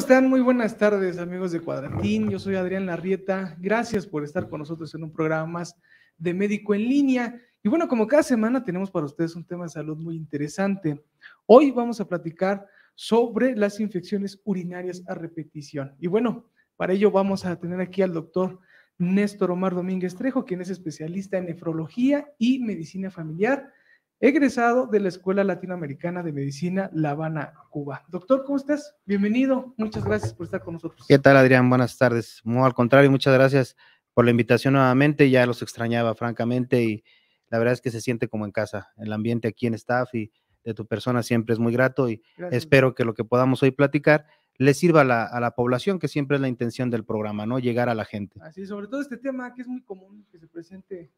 están? Muy buenas tardes, amigos de Cuadrantín. Yo soy Adrián Larrieta. Gracias por estar con nosotros en un programa más de Médico en Línea. Y bueno, como cada semana tenemos para ustedes un tema de salud muy interesante. Hoy vamos a platicar sobre las infecciones urinarias a repetición. Y bueno, para ello vamos a tener aquí al doctor Néstor Omar Domínguez Trejo, quien es especialista en nefrología y medicina familiar egresado de la Escuela Latinoamericana de Medicina La Habana, Cuba. Doctor, ¿cómo estás? Bienvenido. Muchas gracias por estar con nosotros. ¿Qué tal, Adrián? Buenas tardes. No, al contrario, muchas gracias por la invitación nuevamente. Ya los extrañaba, francamente, y la verdad es que se siente como en casa. El ambiente aquí en staff y de tu persona siempre es muy grato y espero que lo que podamos hoy platicar le sirva a la, a la, población, que siempre es la intención del programa, ¿no? Llegar a la gente. Así, sobre todo este tema que es muy común que se presente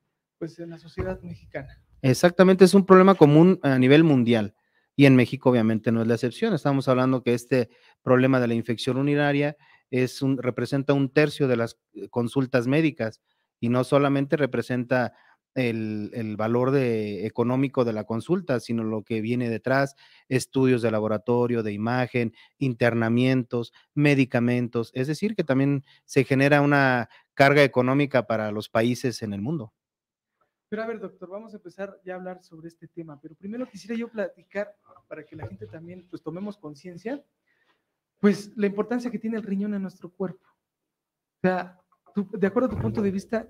pues en la sociedad mexicana. Exactamente, es un problema común a nivel mundial y en México obviamente no es la excepción. Estamos hablando que este problema de la infección urinaria es un, representa un tercio de las eh, consultas médicas y no solamente representa el, el valor de, económico de la consulta, sino lo que viene detrás, estudios de laboratorio, de imagen, internamientos, medicamentos, es decir, que también se genera una carga económica para los países en el mundo. Pero a ver, doctor, vamos a empezar ya a hablar sobre este tema, pero primero quisiera yo platicar para que la gente también pues tomemos conciencia, pues la importancia que tiene el riñón en nuestro cuerpo. O sea, de acuerdo a tu punto de vista,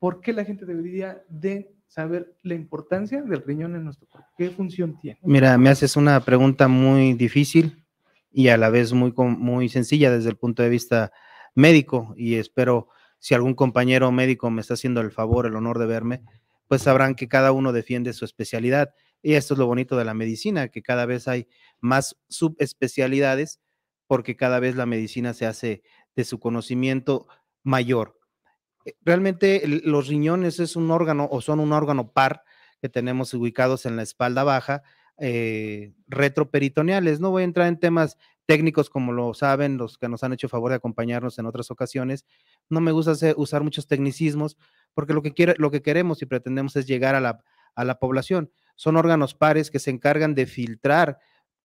¿por qué la gente debería de saber la importancia del riñón en nuestro cuerpo? ¿Qué función tiene? Mira, me haces una pregunta muy difícil y a la vez muy, muy sencilla desde el punto de vista médico y espero si algún compañero médico me está haciendo el favor, el honor de verme, pues sabrán que cada uno defiende su especialidad. Y esto es lo bonito de la medicina, que cada vez hay más subespecialidades porque cada vez la medicina se hace de su conocimiento mayor. Eh, realmente los riñones es un órgano o son un órgano par que tenemos ubicados en la espalda baja, eh, retroperitoneales. No voy a entrar en temas técnicos como lo saben, los que nos han hecho favor de acompañarnos en otras ocasiones. No me gusta usar muchos tecnicismos porque lo que, quiere, lo que queremos y pretendemos es llegar a la, a la población. Son órganos pares que se encargan de filtrar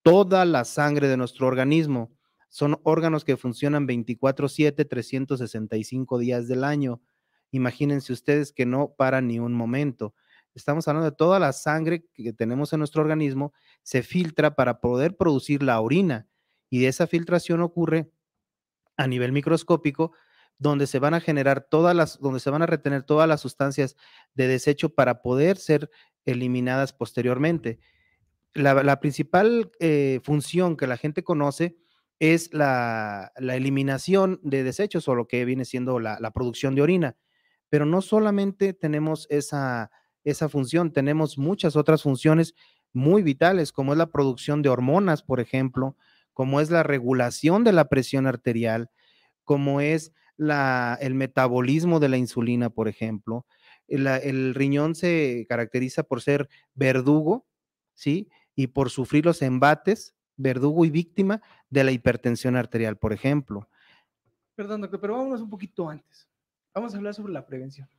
toda la sangre de nuestro organismo. Son órganos que funcionan 24/7, 365 días del año. Imagínense ustedes que no para ni un momento estamos hablando de toda la sangre que tenemos en nuestro organismo, se filtra para poder producir la orina y esa filtración ocurre a nivel microscópico donde se van a generar todas las, donde se van a retener todas las sustancias de desecho para poder ser eliminadas posteriormente. La, principal eh, función que la gente conoce es la, eliminación de desechos o lo que viene siendo la, producción de orina. Pero no solamente tenemos esa función, tenemos muchas otras funciones muy vitales, como es la producción de hormonas, por ejemplo, como es la regulación de la presión arterial, como es el metabolismo de la insulina, por ejemplo. Ah, el riñón se caracteriza por ser verdugo, ¿sí? Y por sufrir los embates, verdugo y víctima de la hipertensión arterial, por ejemplo. Perdón, doctor, pero vámonos un poquito antes. Vamos a hablar sobre la prevención.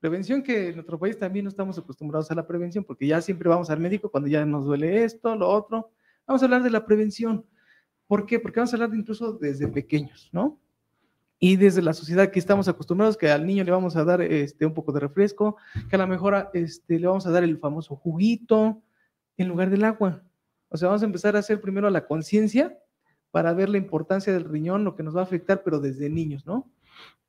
Prevención que en nuestro país también no estamos acostumbrados a la prevención, porque ya siempre vamos al médico cuando ya nos duele esto, lo otro. Vamos a hablar de la prevención. ¿Por qué? Porque vamos a hablar incluso desde pequeños, ¿no? Y desde la sociedad que estamos acostumbrados, que al niño le vamos a dar este, un poco de refresco, que a lo mejor este, le vamos a dar el famoso juguito en lugar del agua. O sea, vamos a empezar a hacer primero la conciencia para ver la importancia del riñón, lo que nos va a afectar, pero desde niños, ¿no?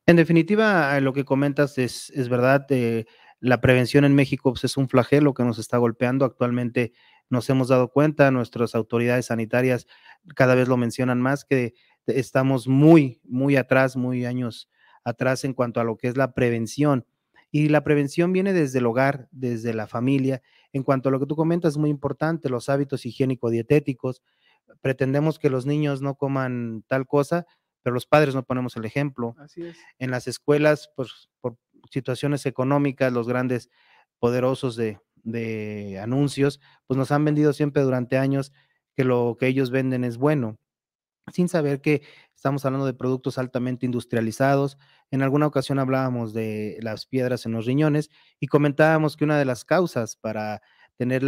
En definitiva, eh, lo que comentas es, verdad. Eh, la prevención en México pues, es un flagelo que nos está golpeando actualmente nos hemos dado cuenta, nuestras autoridades sanitarias cada vez lo mencionan más, que estamos muy, muy atrás, muy años atrás en cuanto a lo que es la prevención. Y la prevención viene desde el hogar, desde la familia. En cuanto a lo que tú comentas, es muy importante, los hábitos higiénico-dietéticos. Pretendemos que los niños no coman tal cosa, pero los padres no ponemos el ejemplo. Así En las escuelas, pues por situaciones económicas, los grandes poderosos de, de anuncios, pues nos han vendido siempre durante años que lo que ellos venden es bueno, sin saber que estamos hablando de productos altamente industrializados. En alguna ocasión hablábamos de las piedras en los riñones y comentábamos que una de las causas para tener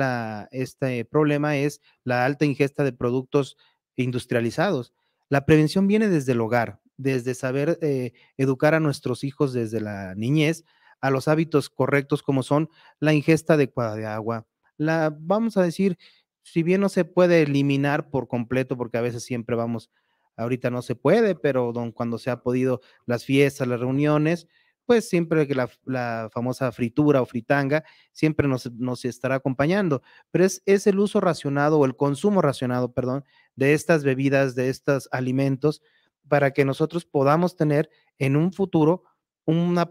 este problema es la alta ingesta de productos industrializados. La prevención viene desde el hogar, desde saber eh, educar a nuestros hijos desde la niñez a los hábitos correctos como son la ingesta adecuada de agua, la, vamos a decir, si bien no se puede eliminar por completo, porque a veces siempre vamos, ahorita no se puede, pero don, cuando se ha podido las fiestas, las reuniones, pues siempre que la, famosa fritura o fritanga siempre nos, estará acompañando, pero es, es, el uso racionado o el consumo racionado, perdón, de estas bebidas, de estos alimentos, para que nosotros podamos tener en un futuro una,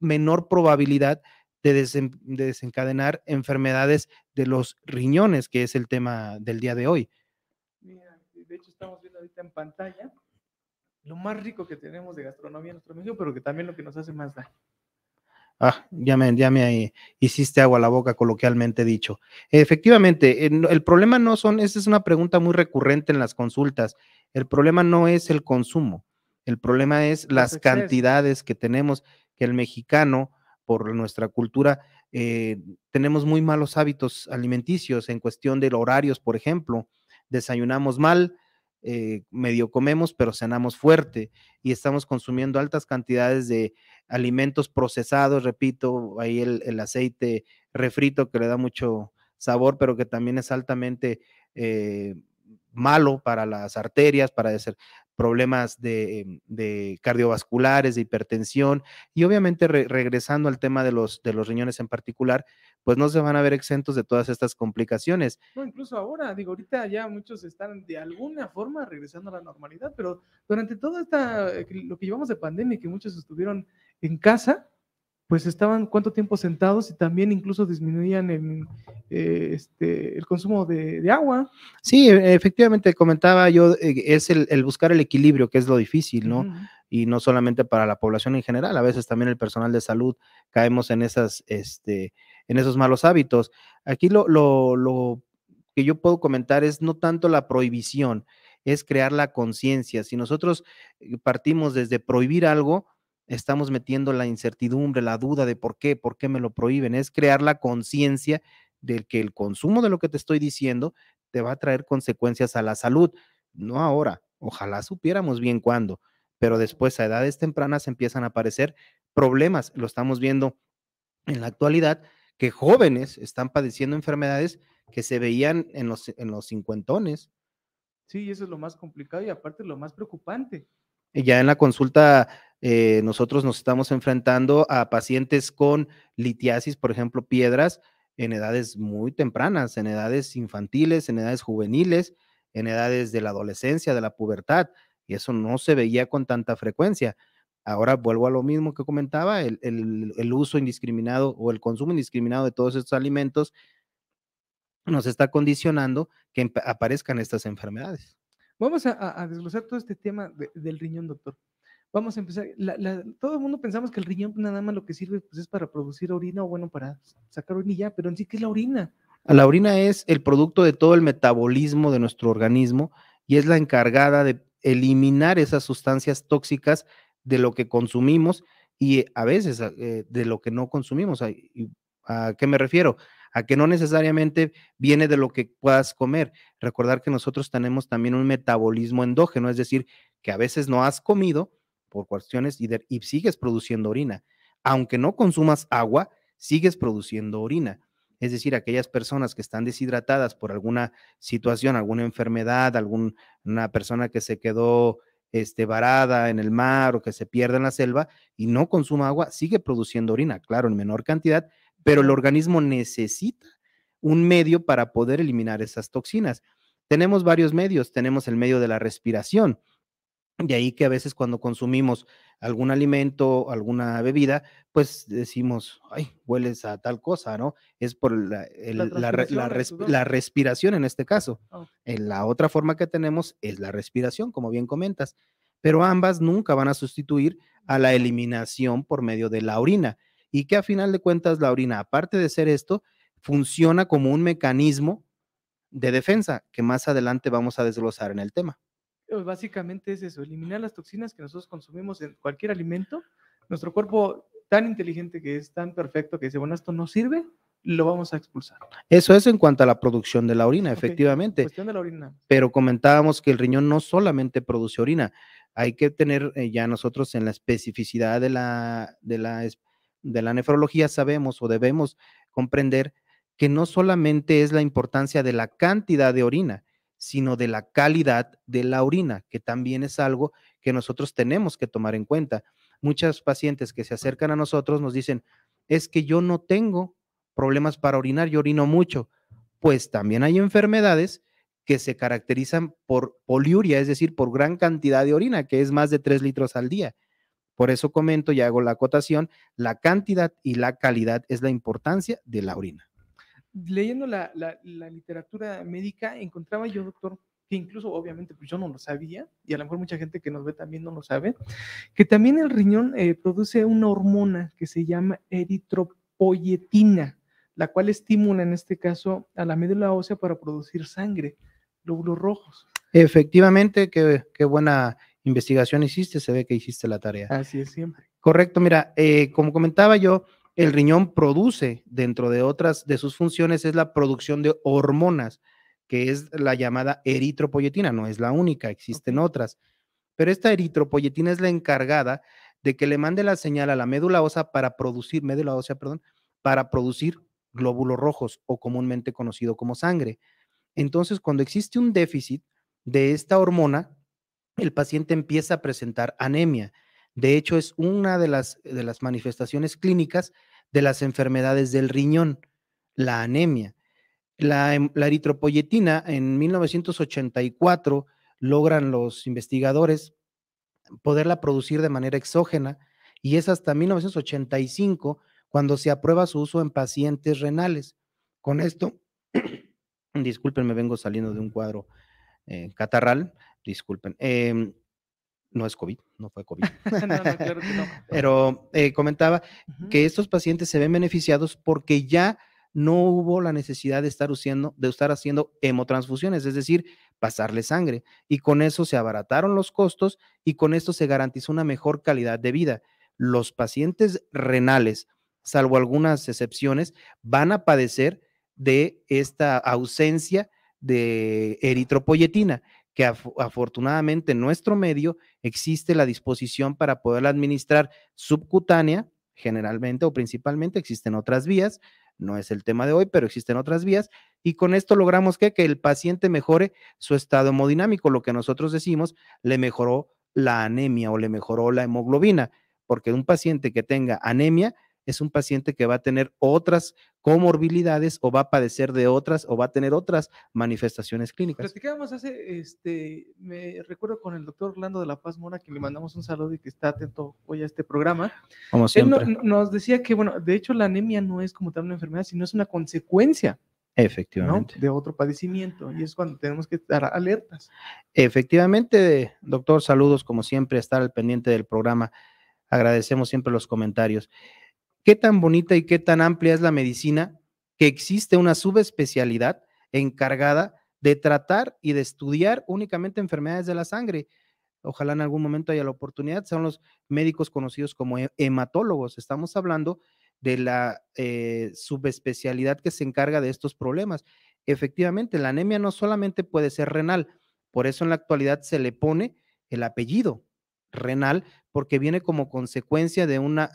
menor probabilidad de, desencadenar enfermedades de los riñones, que es el tema del día de hoy. Mira, de hecho estamos viendo ahorita en pantalla lo más rico que tenemos de gastronomía en nuestro medio, pero que también lo que nos hace más daño. Ah, ya me, ya me, hiciste agua a la boca, coloquialmente dicho. Efectivamente, el problema no son, esa es una pregunta muy recurrente en las consultas, el problema no es el consumo, el problema es las cantidades que tenemos, que el mexicano, por nuestra cultura, eh, tenemos muy malos hábitos alimenticios en cuestión de horarios, por ejemplo. Desayunamos mal, eh, medio comemos, pero cenamos fuerte y estamos consumiendo altas cantidades de alimentos procesados, repito, ahí el, aceite refrito que le da mucho sabor, pero que también es altamente eh, malo para las arterias, para, problemas em, de, cardiovasculares, de hipertensión y obviamente regresando al tema de los, de los riñones en particular, pues no se van a ver exentos de todas estas complicaciones. No, incluso ahora, digo, ahorita ya muchos están de alguna forma regresando a la normalidad, pero durante todo esta, eh, lo que llevamos de pandemia, que muchos estuvieron en casa, pues estaban cuánto tiempo sentados y también incluso disminuían el, eh, este, el consumo de, agua. Sí, e, efectivamente, comentaba yo, eh, es el, buscar el equilibrio, que es lo difícil, ¿no? Y no solamente para la población en general, a veces también el personal de salud caemos en, esas, este, en esos malos hábitos. Aquí lo que yo puedo comentar es no tanto la prohibición, es crear la conciencia. Si nosotros eh, partimos desde prohibir algo, estamos metiendo la incertidumbre, la duda de por qué, por qué me lo prohíben, es crear la conciencia de que el consumo de lo que te estoy diciendo te va a traer consecuencias a la salud, no ahora, ojalá supiéramos bien cuándo, pero después a edades tempranas empiezan a aparecer problemas, lo estamos viendo en la actualidad, que jóvenes están padeciendo enfermedades que se veían en los, en los cincuentones. Sí, eso es lo más complicado y aparte lo más preocupante. Ya en la consulta eh, nosotros nos estamos enfrentando a pacientes con litiasis, por ejemplo, piedras, en edades muy tempranas, en edades infantiles, en edades juveniles, en edades de la adolescencia, de la pubertad, y eso no se veía con tanta frecuencia. Ahora vuelvo a lo mismo que comentaba, el, uso indiscriminado o el consumo indiscriminado de todos estos alimentos nos está condicionando que aparezcan estas enfermedades. Vamos a, desglosar todo este tema del riñón, doctor vamos a empezar, todo el mundo pensamos que el riñón nada más lo que sirve pues, es para producir orina o bueno, para sacar orina ya, pero en sí, ¿qué es la orina? Ah, la orina es el producto de todo el metabolismo de nuestro organismo y es la encargada de eliminar esas sustancias tóxicas de lo que consumimos y a veces eh, de lo que no consumimos. ¿A qué me refiero? A que no necesariamente viene de lo que puedas comer. Recordar que nosotros tenemos también un metabolismo endógeno, es decir, que a veces no has comido, por cuestiones y, sigues produciendo orina. Aunque no consumas agua, sigues produciendo orina. Es decir, aquellas personas que están deshidratadas por alguna situación, alguna enfermedad, alguna persona que se quedó este, varada en el mar o que se pierde en la selva y no consuma agua, sigue produciendo orina, claro, en menor cantidad, pero el organismo necesita un medio para poder eliminar esas toxinas. Tenemos varios medios, tenemos el medio de la respiración, de ahí que a veces cuando consumimos algún alimento, alguna bebida, pues decimos, ay, hueles a tal cosa, ¿no? Es por la, respiración en este caso. Eh, la otra forma que tenemos es la respiración, como bien comentas, pero ambas nunca van a sustituir a la eliminación por medio de la orina. Y que a final de cuentas la orina, aparte de ser esto, funciona como un mecanismo de defensa que más adelante vamos a desglosar en el tema. Pues, básicamente es eso, eliminar las toxinas que nosotros consumimos en cualquier alimento. Nuestro cuerpo tan inteligente que es, tan perfecto que dice, bueno, esto no sirve, lo vamos a expulsar. Eso es en cuanto a la producción de la orina, efectivamente. Cuestión de la orina. Pero comentábamos que el riñón no solamente produce orina, hay que tener eh, ya nosotros en la especificidad de la, de la nefrología sabemos o debemos comprender que no solamente es la importancia de la cantidad de orina, sino de la calidad de la orina, que también es algo que nosotros tenemos que tomar en cuenta. Muchas pacientes que se acercan a nosotros nos dicen, es que yo no tengo problemas para orinar, yo orino mucho. Pues también hay enfermedades que se caracterizan por poliuria, es decir, por gran cantidad de orina, que es más de 3 litros al día. Por eso comento y hago la acotación, la cantidad y la calidad es la importancia de la orina leyendo la, la, literatura médica, encontraba yo, doctor, que incluso obviamente pues yo no lo sabía, y a lo mejor mucha gente que nos ve también no lo sabe, que también el riñón eh, produce una hormona que se llama eritropoyetina, la cual estimula en este caso a la médula ósea para producir sangre, glóbulos rojos. Efectivamente, qué, buena investigación hiciste, se ve que hiciste la tarea. Así es siempre. Correcto, mira, eh, como comentaba yo, el riñón produce, dentro de otras de sus funciones, es la producción de hormonas, que es la llamada eritropoyetina, no es la única, existen otras. Pero esta eritropoyetina es la encargada de que le mande la señal a la médula ósea para producir, médula ósea, perdón, para producir glóbulos rojos o comúnmente conocido como sangre. Entonces, cuando existe un déficit de esta hormona, el paciente empieza a presentar anemia. De hecho, es una de las, de las manifestaciones clínicas de las enfermedades del riñón, la anemia. La, em, eritropoyetina en 1984 logran los investigadores poderla producir de manera exógena y es hasta 1985 cuando se aprueba su uso en pacientes renales. Con esto, disculpen, me vengo saliendo de un cuadro eh, catarral, disculpen. Em, no es COVID, no fue COVID. Pero eh, comentaba que estos pacientes se ven beneficiados porque ya no hubo la necesidad de estar, de estar haciendo hemotransfusiones, es decir, pasarle sangre. Y con eso se abarataron los costos y con esto se garantizó una mejor calidad de vida. Los pacientes renales, salvo algunas excepciones, van a padecer de esta ausencia de eritropoyetina que afortunadamente en nuestro medio existe la disposición para poder administrar subcutánea, generalmente o principalmente existen otras vías, no es el tema de hoy, pero existen otras vías, y con esto logramos que, que el paciente mejore su estado hemodinámico, lo que nosotros decimos, le mejoró la anemia o le mejoró la hemoglobina, porque un paciente que tenga anemia, es un paciente que va a tener otras comorbilidades o va a padecer de otras o va a tener otras manifestaciones clínicas. Platicábamos hace, este, me recuerdo con el doctor Orlando de la Paz Mora, que le mandamos un saludo y que está atento hoy a este programa. Como siempre. Él nos decía que, bueno, de hecho la anemia no es como tal una enfermedad, sino es una consecuencia Efectivamente. De otro padecimiento. Y es cuando tenemos que estar alertas. Efectivamente, doctor, saludos como siempre, estar al pendiente del programa. Agradecemos siempre los comentarios qué tan bonita y qué tan amplia es la medicina que existe una subespecialidad encargada de tratar y de estudiar únicamente enfermedades de la sangre. Ojalá en algún momento haya la oportunidad. Son los médicos conocidos como hematólogos. Estamos hablando de la eh, subespecialidad que se encarga de estos problemas. Efectivamente, la anemia no solamente puede ser renal, por eso en la actualidad se le pone el apellido renal, porque viene como consecuencia de una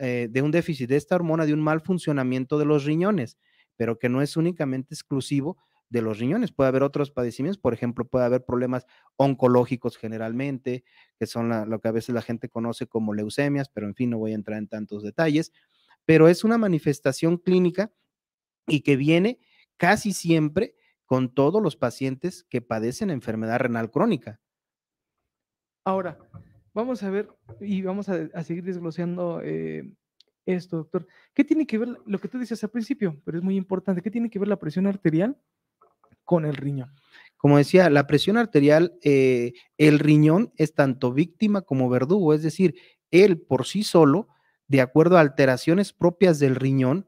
eh, de un déficit de esta hormona, de un mal funcionamiento de los riñones, pero que no es únicamente exclusivo de los riñones. Puede haber otros padecimientos, por ejemplo, puede haber problemas oncológicos generalmente, que son lo que a veces la gente conoce como leucemias, pero en fin, no voy a entrar en tantos detalles, pero es una manifestación clínica y que viene casi siempre con todos los pacientes que padecen enfermedad renal crónica. Ahora, vamos a ver y vamos a, seguir desglosando eh, esto, doctor. ¿Qué tiene que ver lo que tú dices al principio, pero es muy importante, qué tiene que ver la presión arterial con el riñón? Como decía, la presión arterial, eh, el riñón es tanto víctima como verdugo, es decir, él por sí solo, de acuerdo a alteraciones propias del riñón,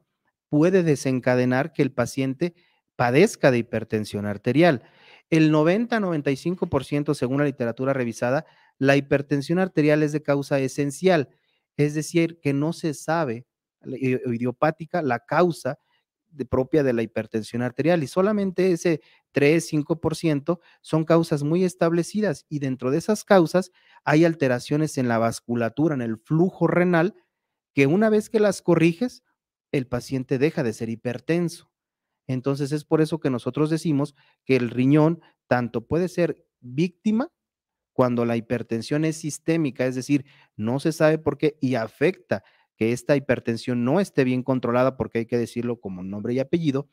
puede desencadenar que el paciente padezca de hipertensión arterial. El 90-95%, según la literatura revisada, la hipertensión arterial es de causa esencial, es decir, que no se sabe idiopática la causa propia de la hipertensión arterial y solamente ese 3-5% son causas muy establecidas y dentro de esas causas hay alteraciones en la vasculatura, en el flujo renal, que una vez que las corriges, el paciente deja de ser hipertenso. Entonces es por eso que nosotros decimos que el riñón tanto puede ser víctima cuando la hipertensión es sistémica, es decir, no se sabe por qué y afecta que esta hipertensión no esté bien controlada, porque hay que decirlo como nombre y apellido,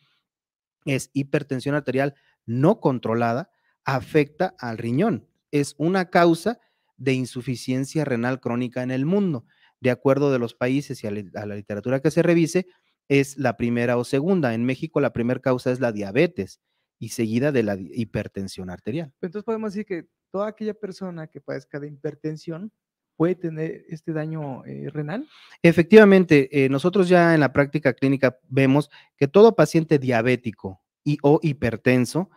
es hipertensión arterial no controlada, afecta al riñón. Es una causa de insuficiencia renal crónica en el mundo. De acuerdo de los países y a la literatura que se revise, es la primera o segunda. En México la primera causa es la diabetes y seguida de la hipertensión arterial. Entonces podemos decir que toda aquella persona que padezca de hipertensión puede tener este daño eh, renal? Efectivamente, eh, nosotros ya en la práctica clínica vemos que todo paciente diabético y o hipertenso,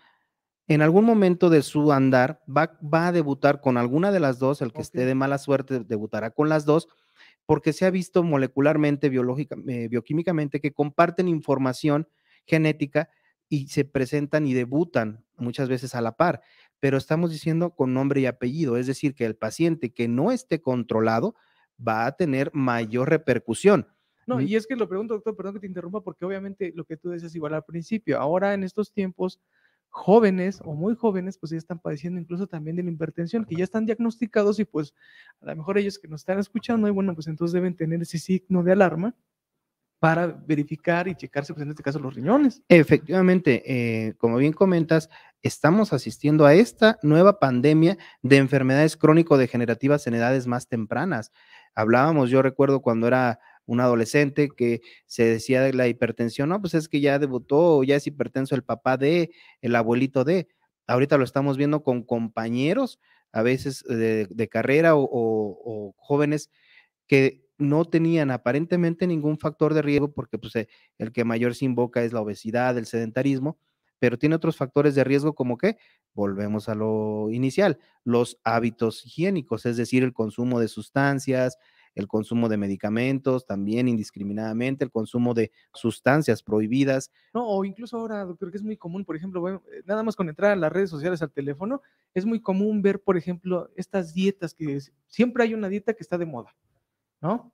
en algún momento de su andar va, a debutar con alguna de las dos, el que esté de mala suerte debutará con las dos, porque se ha visto molecularmente, eh, bioquímicamente, que comparten información genética y se presentan y debutan muchas veces a la par pero estamos diciendo con nombre y apellido, es decir, que el paciente que no esté controlado va a tener mayor repercusión. No, y es que lo pregunto, doctor, perdón que te interrumpa, porque obviamente lo que tú decías igual al principio, ahora en estos tiempos, jóvenes o muy jóvenes, pues ya están padeciendo incluso también de la hipertensión, que ya están diagnosticados y pues a lo mejor ellos que nos están escuchando, y bueno, pues entonces deben tener ese signo de alarma para verificar y checarse, pues en este caso, los riñones. Efectivamente, eh, como bien comentas, estamos asistiendo a esta nueva pandemia de enfermedades crónico-degenerativas en edades más tempranas. Hablábamos, yo recuerdo cuando era un adolescente que se decía de la hipertensión, no, pues es que ya debutó ya es hipertenso el papá de, el abuelito de. Ahorita lo estamos viendo con compañeros, a veces eh, de, carrera o, jóvenes que no tenían aparentemente ningún factor de riesgo porque pues, eh, el que mayor se invoca es la obesidad, el sedentarismo, pero tiene otros factores de riesgo como que, volvemos a lo inicial, los hábitos higiénicos, es decir, el consumo de sustancias, el consumo de medicamentos, también indiscriminadamente, el consumo de sustancias prohibidas. No, o incluso ahora, doctor, que es muy común, por ejemplo, eh, nada más con entrar a las redes sociales al teléfono, es muy común ver, por ejemplo, estas dietas que siempre hay una dieta que está de moda, ¿no?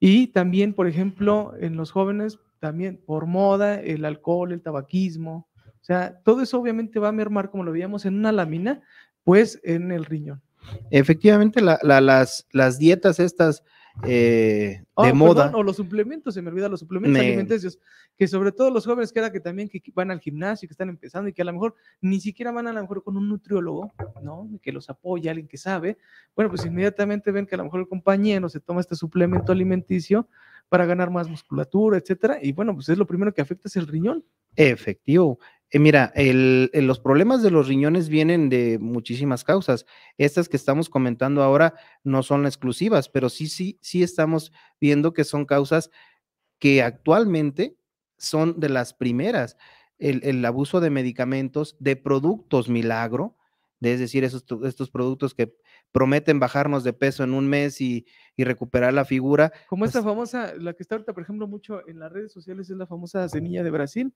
Y también, por ejemplo, en los jóvenes, también por moda, el alcohol, el tabaquismo, o sea, todo eso obviamente va a mermar, como lo veíamos en una lámina, pues en el riñón. Efectivamente, las, dietas estas eh, ah, de moda. O los suplementos, se me olvida, los suplementos alimenticios, que sobre todo los jóvenes que que también que van al gimnasio, que están empezando y que a lo mejor ni siquiera van a lo mejor con un nutriólogo, ¿no? Que los apoya, alguien que sabe. Bueno, pues inmediatamente ven que a lo mejor el compañero se toma este suplemento alimenticio para ganar más musculatura, etcétera. Y bueno, pues es lo primero que afecta es el riñón. Efectivo. Eh, mira, eh, los problemas de los riñones vienen de muchísimas causas. Estas que estamos comentando ahora no son exclusivas, pero sí, sí, sí estamos viendo que son causas que actualmente son de las primeras. El, abuso de medicamentos, de productos milagro, es decir, estos productos que prometen bajarnos de peso en un mes y, recuperar la figura. Como esta pues famosa, la que está ahorita, por ejemplo, mucho en las redes sociales, es la famosa semilla de Brasil.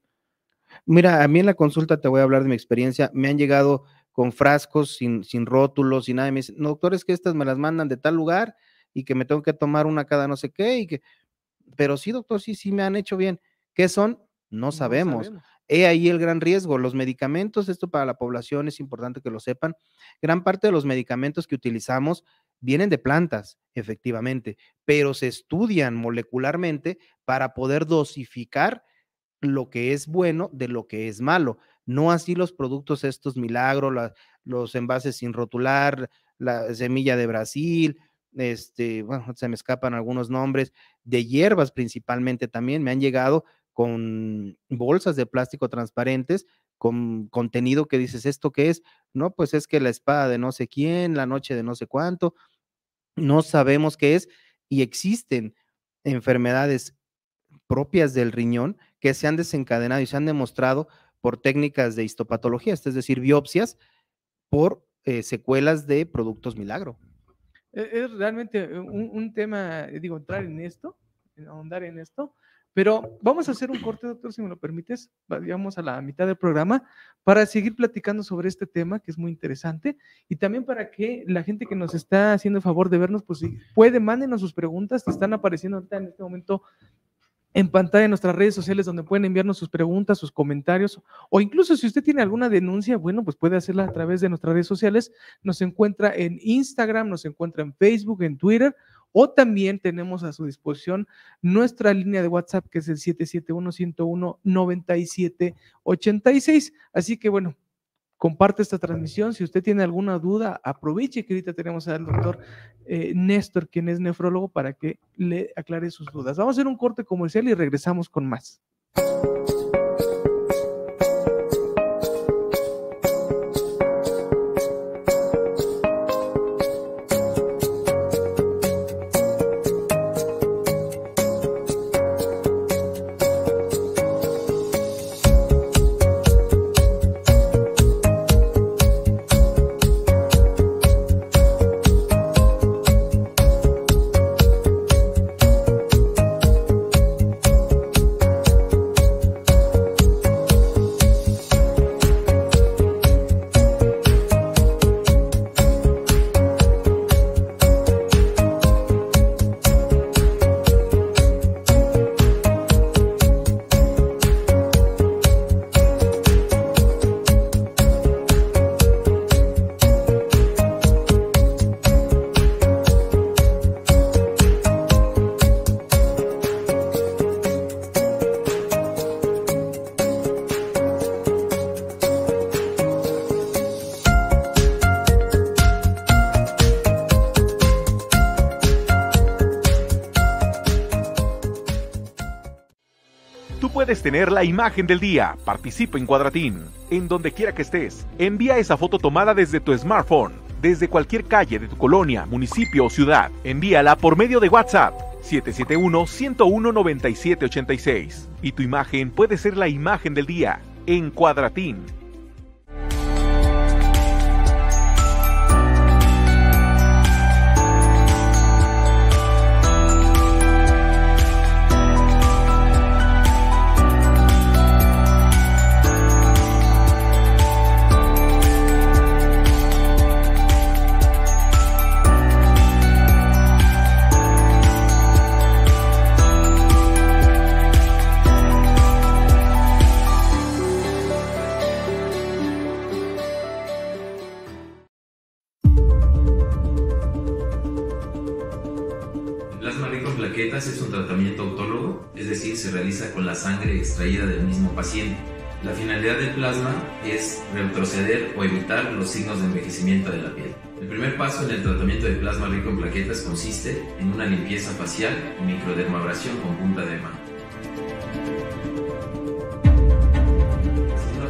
Mira, a mí en la consulta te voy a hablar de mi experiencia. Me han llegado con frascos sin, sin rótulos, y nada. me dicen, no, doctor, es que estas me las mandan de tal lugar y que me tengo que tomar una cada no sé qué. Y que... Pero sí, doctor, sí, sí me han hecho bien. ¿Qué son? No sabemos. No sabemos. He ahí el gran riesgo. Los medicamentos, esto para la población es importante que lo sepan. Gran parte de los medicamentos que utilizamos vienen de plantas, efectivamente, pero se estudian molecularmente para poder dosificar lo que es bueno de lo que es malo. No así los productos estos milagros, los envases sin rotular, la semilla de Brasil, este, bueno, se me escapan algunos nombres, de hierbas principalmente también, me han llegado con bolsas de plástico transparentes con contenido que dices, ¿esto qué es? No, pues es que la espada de no sé quién, la noche de no sé cuánto, no sabemos qué es y existen enfermedades propias del riñón que se han desencadenado y se han demostrado por técnicas de histopatología, es decir, biopsias por eh, secuelas de productos milagro. E-, es realmente eh, un, tema, eh, digo, entrar en esto, ahondar en esto, pero vamos a hacer un corte, doctor, si me lo permites, vamos a la mitad del programa para seguir platicando sobre este tema que es muy interesante y también para que la gente que nos está haciendo el favor de vernos, pues si puede, mándenos sus preguntas, que están apareciendo en este momento en pantalla de nuestras redes sociales donde pueden enviarnos sus preguntas, sus comentarios o incluso si usted tiene alguna denuncia, bueno, pues puede hacerla a través de nuestras redes sociales. Nos encuentra en Instagram, nos encuentra en Facebook, en Twitter o también tenemos a su disposición nuestra línea de WhatsApp que es el 771 101 9786 Así que bueno, comparte esta transmisión. Si usted tiene alguna duda, aproveche que ahorita tenemos al doctor eh, Néstor, quien es nefrólogo, para que le aclare sus dudas. Vamos a hacer un corte comercial y regresamos con más. tener la imagen del día, participa en Cuadratín. En donde quiera que estés, envía esa foto tomada desde tu smartphone, desde cualquier calle de tu colonia, municipio o ciudad. Envíala por medio de WhatsApp 771-101-9786. Y tu imagen puede ser la imagen del día en Cuadratín consiste en una limpieza facial y microdermabrasión con punta de mano.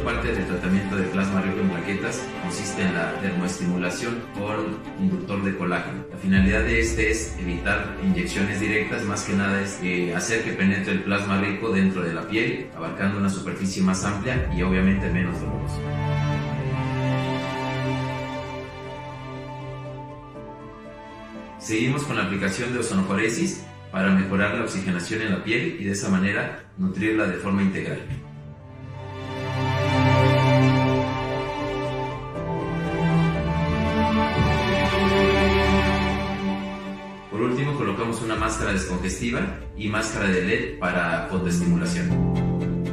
parte del tratamiento de plasma rico en plaquetas consiste en la termoestimulación por inductor de colágeno. La finalidad de este es evitar inyecciones directas, más que nada es eh, hacer que penetre el plasma rico dentro de la piel, abarcando una superficie más amplia y obviamente menos dolorosa. Seguimos con la aplicación de ozonoforesis para mejorar la oxigenación en la piel y de esa manera nutrirla de forma integral. Por último colocamos una máscara descongestiva y máscara de LED para fotostimulación.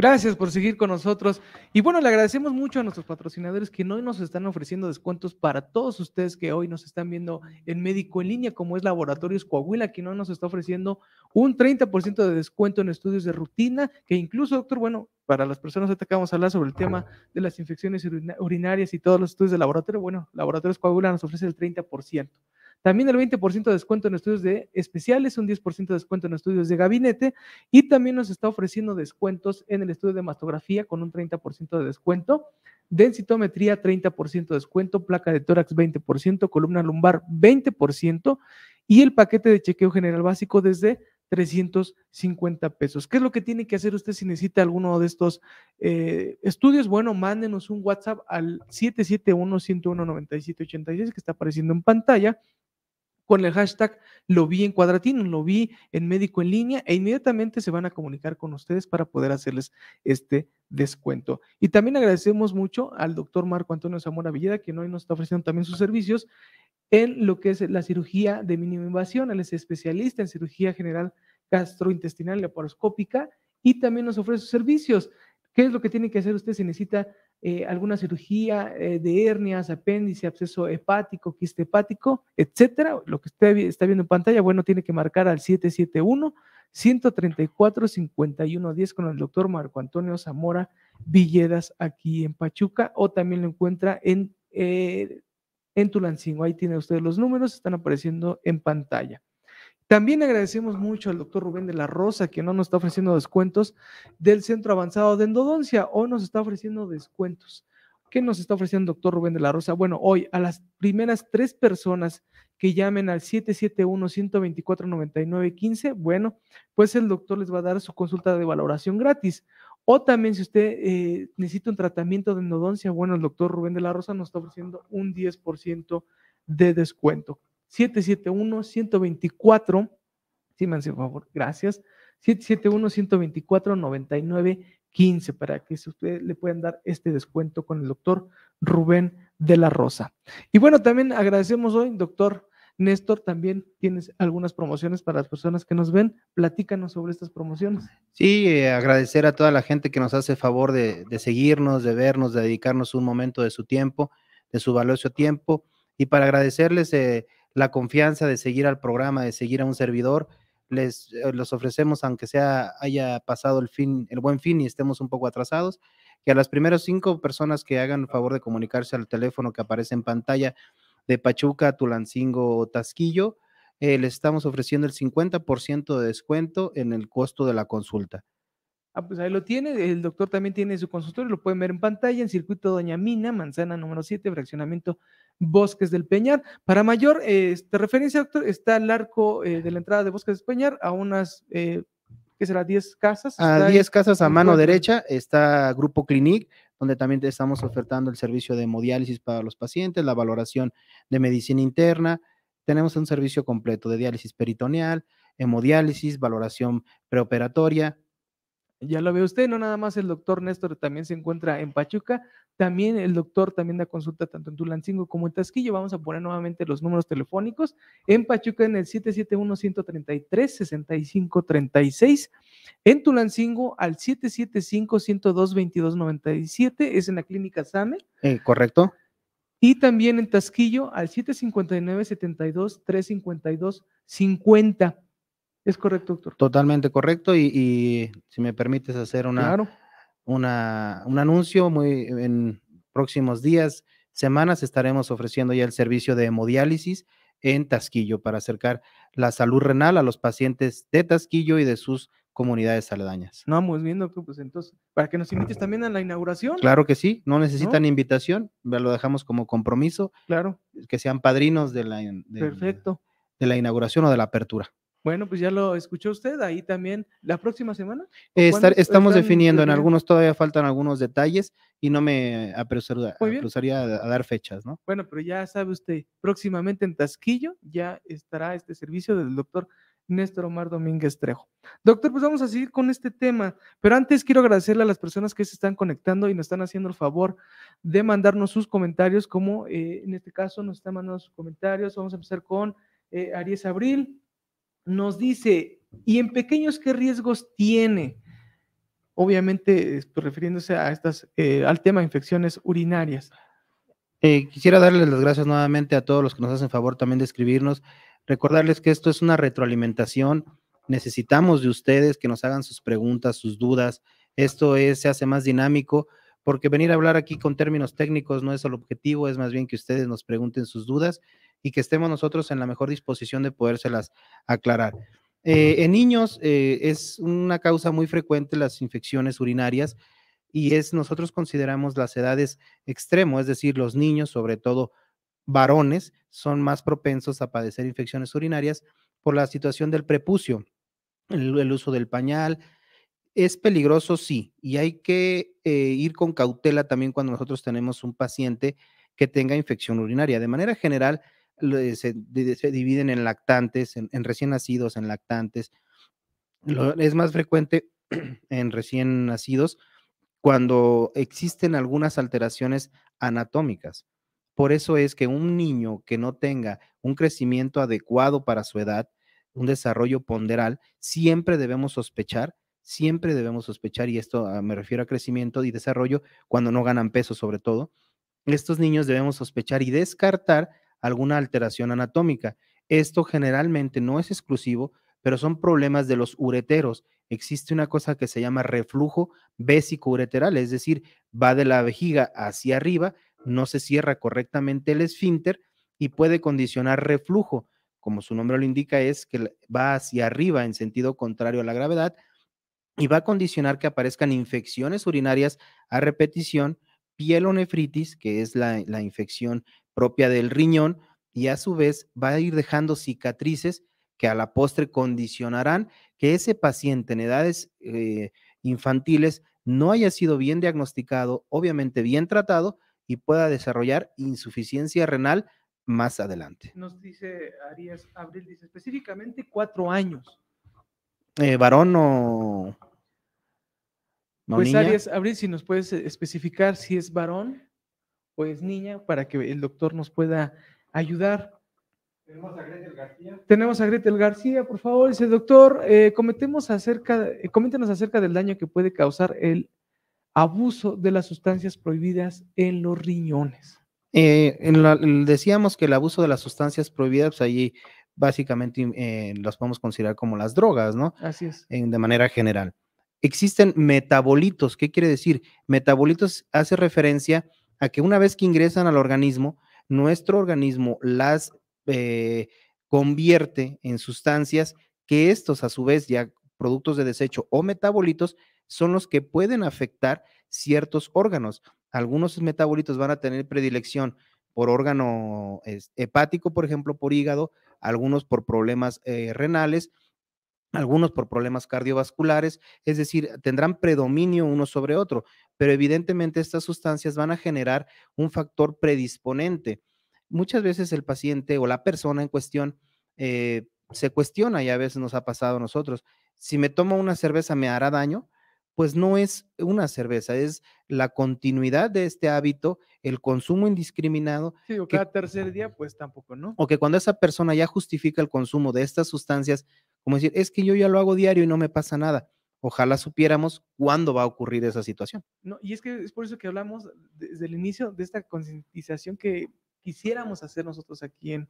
Gracias por seguir con nosotros. Y bueno, le agradecemos mucho a nuestros patrocinadores que hoy nos están ofreciendo descuentos para todos ustedes que hoy nos están viendo en Médico en Línea, como es Laboratorios Coahuila, que hoy nos está ofreciendo un 30% de descuento en estudios de rutina, que incluso, doctor, bueno, para las personas que acabamos a hablar sobre el tema de las infecciones urinarias y todos los estudios de laboratorio, bueno, Laboratorios Coahuila nos ofrece el 30%. También el 20% de descuento en estudios de especiales, un 10% de descuento en estudios de gabinete y también nos está ofreciendo descuentos en el estudio de mastografía con un 30% de descuento, densitometría 30% de descuento, placa de tórax 20%, columna lumbar 20% y el paquete de chequeo general básico desde 350 pesos. ¿Qué es lo que tiene que hacer usted si necesita alguno de estos eh, estudios? Bueno, mándenos un WhatsApp al 771-101-9786 que está apareciendo en pantalla con el hashtag lo vi en cuadratino, lo vi en médico en línea e inmediatamente se van a comunicar con ustedes para poder hacerles este descuento. Y también agradecemos mucho al doctor Marco Antonio Zamora Villeda, que hoy nos está ofreciendo también sus servicios en lo que es la cirugía de mínima invasión. Él es especialista en cirugía general gastrointestinal laparoscópica y también nos ofrece sus servicios. ¿Qué es lo que tiene que hacer usted si necesita eh, alguna cirugía eh, de hernias, apéndice, absceso hepático, quiste hepático, etcétera, lo que usted está viendo en pantalla, bueno, tiene que marcar al 771 134 5110 con el doctor Marco Antonio Zamora Villedas aquí en Pachuca o también lo encuentra en, eh, en Tulancingo. Ahí tiene usted los números, están apareciendo en pantalla. También agradecemos mucho al doctor Rubén de la Rosa, que no nos está ofreciendo descuentos del Centro Avanzado de Endodoncia. o nos está ofreciendo descuentos. ¿Qué nos está ofreciendo el doctor Rubén de la Rosa? Bueno, hoy a las primeras tres personas que llamen al 771-124-9915, bueno, pues el doctor les va a dar su consulta de valoración gratis. O también si usted eh, necesita un tratamiento de endodoncia, bueno, el doctor Rubén de la Rosa nos está ofreciendo un 10% de descuento. 771-124, sí, me por favor, gracias, 771-124-9915 para que ustedes le puedan dar este descuento con el doctor Rubén de la Rosa. Y bueno, también agradecemos hoy, doctor Néstor, también tienes algunas promociones para las personas que nos ven. Platícanos sobre estas promociones. Sí, eh, agradecer a toda la gente que nos hace favor de, de, seguirnos, de vernos, de dedicarnos un momento de su tiempo, de su valioso tiempo. Y para agradecerles... Eh, la confianza de seguir al programa, de seguir a un servidor, les eh, los ofrecemos, aunque sea haya pasado el fin, el buen fin y estemos un poco atrasados, que a las primeras cinco personas que hagan el favor de comunicarse al teléfono que aparece en pantalla de Pachuca, Tulancingo o Tasquillo, eh, les estamos ofreciendo el 50% de descuento en el costo de la consulta. Ah, pues ahí lo tiene. El doctor también tiene su consultorio, lo pueden ver en pantalla, en Circuito Doña Mina, Manzana número 7, fraccionamiento Bosques del Peñar. Para mayor este, referencia, doctor, está el arco eh, de la entrada de Bosques del Peñar a unas, eh, ¿qué será? 10 casas. A 10 casas a mano derecha está Grupo Clinic, donde también te estamos ofertando el servicio de hemodiálisis para los pacientes, la valoración de medicina interna. Tenemos un servicio completo de diálisis peritoneal, hemodiálisis, valoración preoperatoria, ya lo ve usted, no nada más el doctor Néstor también se encuentra en Pachuca, también el doctor también da consulta tanto en Tulancingo como en Tasquillo. Vamos a poner nuevamente los números telefónicos. En Pachuca en el 771-133-6536. En Tulancingo al 775-102-2297. Es en la clínica SAME. Eh, correcto. Y también en Tasquillo al 759-72-352-50. Es correcto, doctor. Totalmente correcto. Y, si me permites hacer una, un anuncio muy en próximos días, semanas, estaremos ofreciendo ya el servicio de hemodiálisis en Tasquillo para acercar la salud renal a los pacientes de Tasquillo y de sus comunidades aledañas. No, vamos viendo doctor, pues entonces, para que nos invites también a la inauguración. Claro que sí, no necesitan invitación, lo dejamos como compromiso. Claro. Que sean padrinos de la, de la inauguración o de la apertura. Bueno, pues ya lo escuchó usted ahí también. ¿La próxima semana? estamos definiendo, en algunos todavía faltan algunos detalles y no me apresuraría a, dar fechas, ¿no? Bueno, pero ya sabe usted, próximamente en Tasquillo ya estará este servicio del doctor Néstor Omar Domínguez Trejo. Doctor, pues vamos a seguir con este tema, pero antes quiero agradecerle a las personas que se están conectando y nos están haciendo el favor de mandarnos sus comentarios, como eh, en este caso nos están mandando sus comentarios. Vamos a empezar con eh, Aries Abril nos dice, ¿y en pequeños qué riesgos tiene? Obviamente, pues, refiriéndose a estas, eh, al tema de infecciones urinarias. Eh, quisiera darles las gracias nuevamente a todos los que nos hacen favor también de escribirnos. Recordarles que esto es una retroalimentación. Necesitamos de ustedes que nos hagan sus preguntas, sus dudas. Esto es, se hace más dinámico porque venir a hablar aquí con términos técnicos no es el objetivo, es más bien que ustedes nos pregunten sus dudas y que estemos nosotros en la mejor disposición de podérselas aclarar. Eh, en niños eh, es una causa muy frecuente las infecciones urinarias y es nosotros consideramos las edades extremo, es decir, los niños, sobre todo varones, son más propensos a padecer infecciones urinarias por la situación del prepucio, el, uso del pañal. Es peligroso, sí, y hay que eh, ir con cautela también cuando nosotros tenemos un paciente que tenga infección urinaria. De manera general, se, dividen en lactantes, en, recién nacidos, en lactantes. es más frecuente en recién nacidos cuando existen algunas alteraciones anatómicas. Por eso es que un niño que no tenga un crecimiento adecuado para su edad, un desarrollo ponderal, siempre debemos sospechar, siempre debemos sospechar, y esto ah, me refiero a crecimiento y desarrollo, cuando no ganan peso sobre todo, estos niños debemos sospechar y descartar alguna alteración anatómica. Esto generalmente no es exclusivo, pero son problemas de los ureteros. Existe una cosa que se llama reflujo vesicoureteral, ureteral es decir, va de la vejiga hacia arriba, no se cierra correctamente el esfínter y puede condicionar reflujo. Como su nombre lo indica, es que va hacia arriba en sentido contrario a la gravedad y va a condicionar que aparezcan infecciones urinarias a repetición, pielonefritis, que es la, la infección propia del riñón y a su vez va a ir dejando cicatrices que a la postre condicionarán que ese paciente en edades eh, infantiles no haya sido bien diagnosticado, obviamente bien tratado y pueda desarrollar insuficiencia renal más adelante. Nos dice Arias Abril, dice específicamente cuatro años. Eh, ¿Varón o.? No, pues Arias Abril, si nos puedes eh, especificar si es varón pues niña para que el doctor nos pueda ayudar. Tenemos a Gretel García. Tenemos a Gretel García, por favor, dice doctor, eh, acerca, eh, coméntenos acerca del daño que puede causar el abuso de las sustancias prohibidas en los riñones. Eh, decíamos que el abuso de las sustancias prohibidas, pues allí básicamente las podemos considerar como las drogas, ¿no? Así es. de manera general. Existen metabolitos. ¿Qué quiere decir? Metabolitos hace referencia a que una vez que ingresan al organismo, nuestro organismo las eh, convierte en sustancias que estos a su vez ya productos de desecho o metabolitos son los que pueden afectar ciertos órganos. Algunos metabolitos van a tener predilección por órgano hepático, por ejemplo, por hígado, algunos por problemas eh, renales, algunos por problemas cardiovasculares, es decir, tendrán predominio uno sobre otro, pero evidentemente estas sustancias van a generar un factor predisponente. Muchas veces el paciente o la persona en cuestión eh, se cuestiona y a veces nos ha pasado a nosotros, si me tomo una cerveza me hará daño, pues no es una cerveza, es la continuidad de este hábito, el consumo indiscriminado. Sí, o que, cada tercer día, pues tampoco, ¿no? O que cuando esa persona ya justifica el consumo de estas sustancias como decir, es que yo ya lo hago diario y no me pasa nada. Ojalá supiéramos cuándo va a ocurrir esa situación. No, y es que es por eso que hablamos desde el inicio de esta concientización que quisiéramos hacer nosotros aquí en,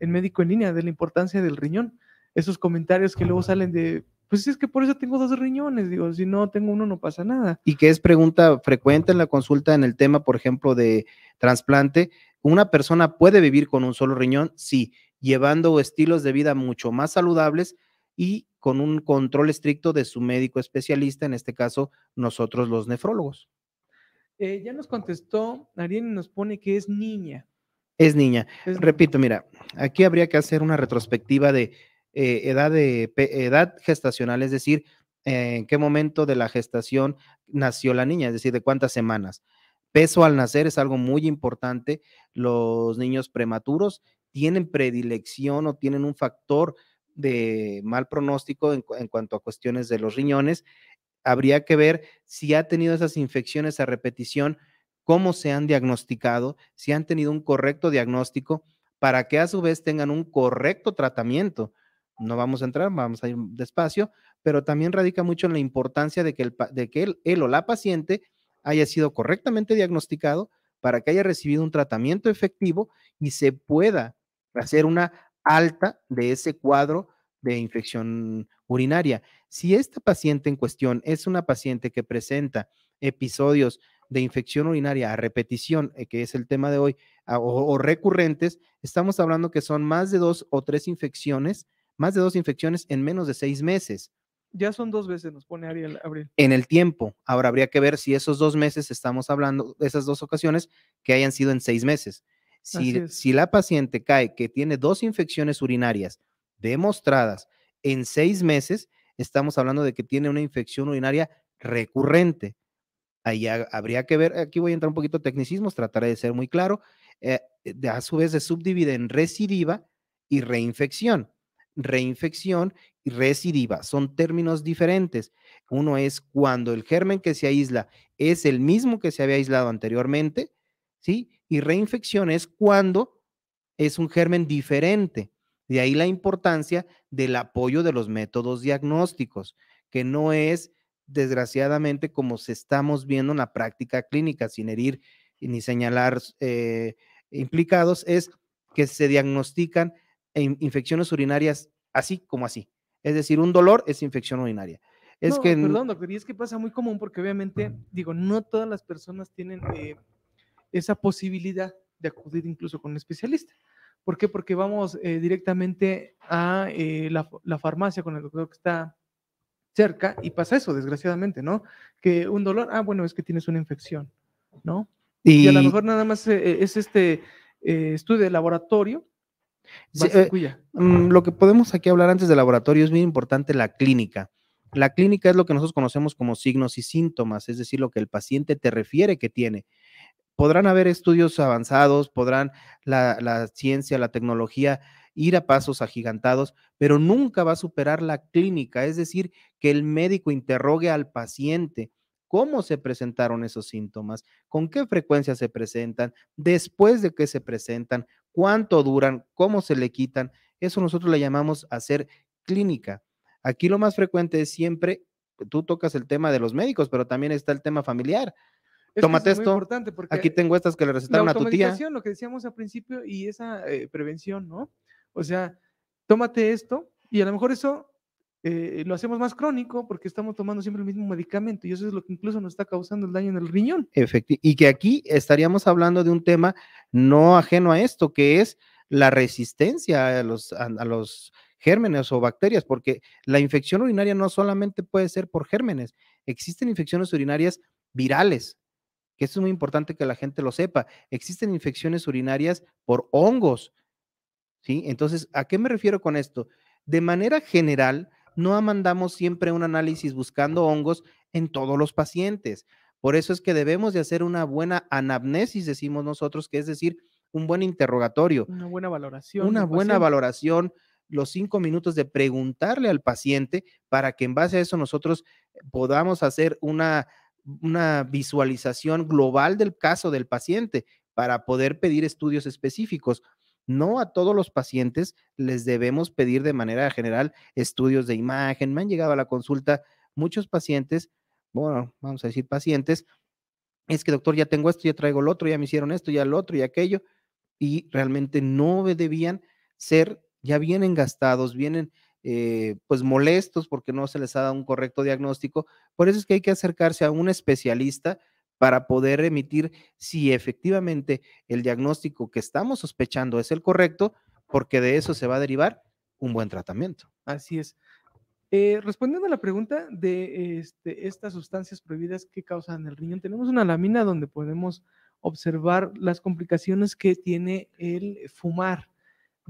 en Médico en Línea, de la importancia del riñón. Esos comentarios que luego salen de, pues es que por eso tengo dos riñones, digo, si no tengo uno no pasa nada. Y que es pregunta frecuente en la consulta en el tema, por ejemplo, de trasplante, ¿una persona puede vivir con un solo riñón? Sí, llevando estilos de vida mucho más saludables, y con un control estricto de su médico especialista, en este caso nosotros los nefrólogos. Eh, ya nos contestó nadie nos pone que es niña. Es niña. Repito, mira, aquí habría que hacer una retrospectiva de eh, edad, de, edad gestacional, es decir, eh, en qué momento de la gestación nació la niña, es decir, de cuántas semanas. Peso al nacer es algo muy importante. Los niños prematuros tienen predilección o tienen un factor de mal pronóstico en, cuanto a cuestiones de los riñones. Habría que ver si ha tenido esas infecciones a repetición, cómo se han diagnosticado, si han tenido un correcto diagnóstico, para que a su vez tengan un correcto tratamiento. No vamos a entrar, vamos a ir despacio, pero también radica mucho en la importancia de que, el, de que él o la paciente haya sido correctamente diagnosticado para que haya recibido un tratamiento efectivo y se pueda hacer una alta de ese cuadro de infección urinaria. Si esta paciente en cuestión es una paciente que presenta episodios de infección urinaria a repetición, eh, que es el tema de hoy, o, recurrentes, estamos hablando que son más de dos o tres infecciones, más de dos infecciones en menos de seis meses. Ya son dos veces, nos pone Ariel Abril. En el tiempo. Ahora habría que ver si esos dos meses estamos hablando, esas dos ocasiones que hayan sido en seis meses. Si, la paciente cae que tiene dos infecciones urinarias demostradas en seis meses, estamos hablando de que tiene una infección urinaria recurrente. Ahí habría que ver, aquí voy a entrar un poquito tecnicismos, trataré de ser muy claro. Eh, a su vez se subdivide en recidiva y reinfección. Reinfección y recidiva son términos diferentes. Uno es cuando el germen que se aísla es el mismo que se había aislado anteriormente, ¿sí? y reinfección es cuando es un germen diferente. De ahí la importancia del apoyo de los métodos diagnósticos, que no es desgraciadamente como se estamos viendo en la práctica clínica, sin herir ni señalar eh, implicados, es que se diagnostican infecciones urinarias así como así. Es decir, un dolor es infección urinaria. Es no, que... Perdón, doctor, y es que pasa muy común porque obviamente, digo, no todas las personas tienen eh, esa posibilidad de acudir incluso con un especialista. ¿Por qué? Porque vamos eh, directamente a eh, la, farmacia con el doctor que está cerca y pasa eso, desgraciadamente, ¿no? Que un dolor, ah, bueno, es que tienes una infección, ¿no? Y, a lo mejor nada más eh, es este estudio de laboratorio. Mm, lo que podemos aquí hablar antes de laboratorio es muy importante la clínica. La clínica es lo que nosotros conocemos como signos y síntomas, es decir, lo que el paciente te refiere que tiene podrán haber estudios avanzados, podrán la, ciencia, la tecnología ir a pasos agigantados, pero nunca va a superar la clínica, es decir, que el médico interrogue al paciente cómo se presentaron esos síntomas, con qué frecuencia se presentan, después de qué se presentan, cuánto duran, cómo se le quitan. Eso nosotros le llamamos hacer clínica. Aquí lo más frecuente es siempre, tú tocas el tema de los médicos, pero también está el tema familiar. Tómate esto. porque Aquí tengo estas que le recetaron a tu tía. Lo que decíamos al principio y esa eh, prevención, ¿no? O sea, tómate esto y a lo mejor eso eh, lo hacemos más crónico porque estamos tomando siempre el mismo medicamento y eso es lo que incluso nos está causando el daño en el riñón. Efectivamente. Y que aquí estaríamos hablando de un tema no ajeno a esto, que es la resistencia a los, a los gérmenes o bacterias, porque la infección urinaria no solamente puede ser por gérmenes, existen infecciones urinarias virales, que esto es muy importante que la gente lo sepa. Existen infecciones urinarias por hongos. ¿Sí? Entonces, ¿a qué me refiero con esto? De manera general, no mandamos siempre un análisis buscando hongos en todos los pacientes. Por eso es que debemos de hacer una buena anamnesis, decimos nosotros, que es decir, un buen interrogatorio. Una buena valoración. Una buena valoración, los cinco minutos de preguntarle al paciente para que en base a eso nosotros eh, podamos hacer una una visualización global del caso del paciente para poder pedir estudios específicos. No a todos los pacientes les debemos pedir de manera general estudios de imagen. Me han llegado a la consulta muchos pacientes, bueno, vamos a decir pacientes, es que doctor, ya tengo esto, ya traigo el otro, ya me hicieron esto, ya el otro y aquello, y realmente no debían ser, ya vienen gastados, vienen eh, pues molestos porque no se les ha dado un correcto diagnóstico. Por eso es que hay que acercarse a un especialista para poder emitir si efectivamente el diagnóstico que estamos sospechando es el correcto, porque de eso se va a derivar un buen tratamiento. Así es. Eh, respondiendo a la pregunta de este, estas sustancias prohibidas que causan el riñón, tenemos una lámina donde podemos observar las complicaciones que tiene el fumar.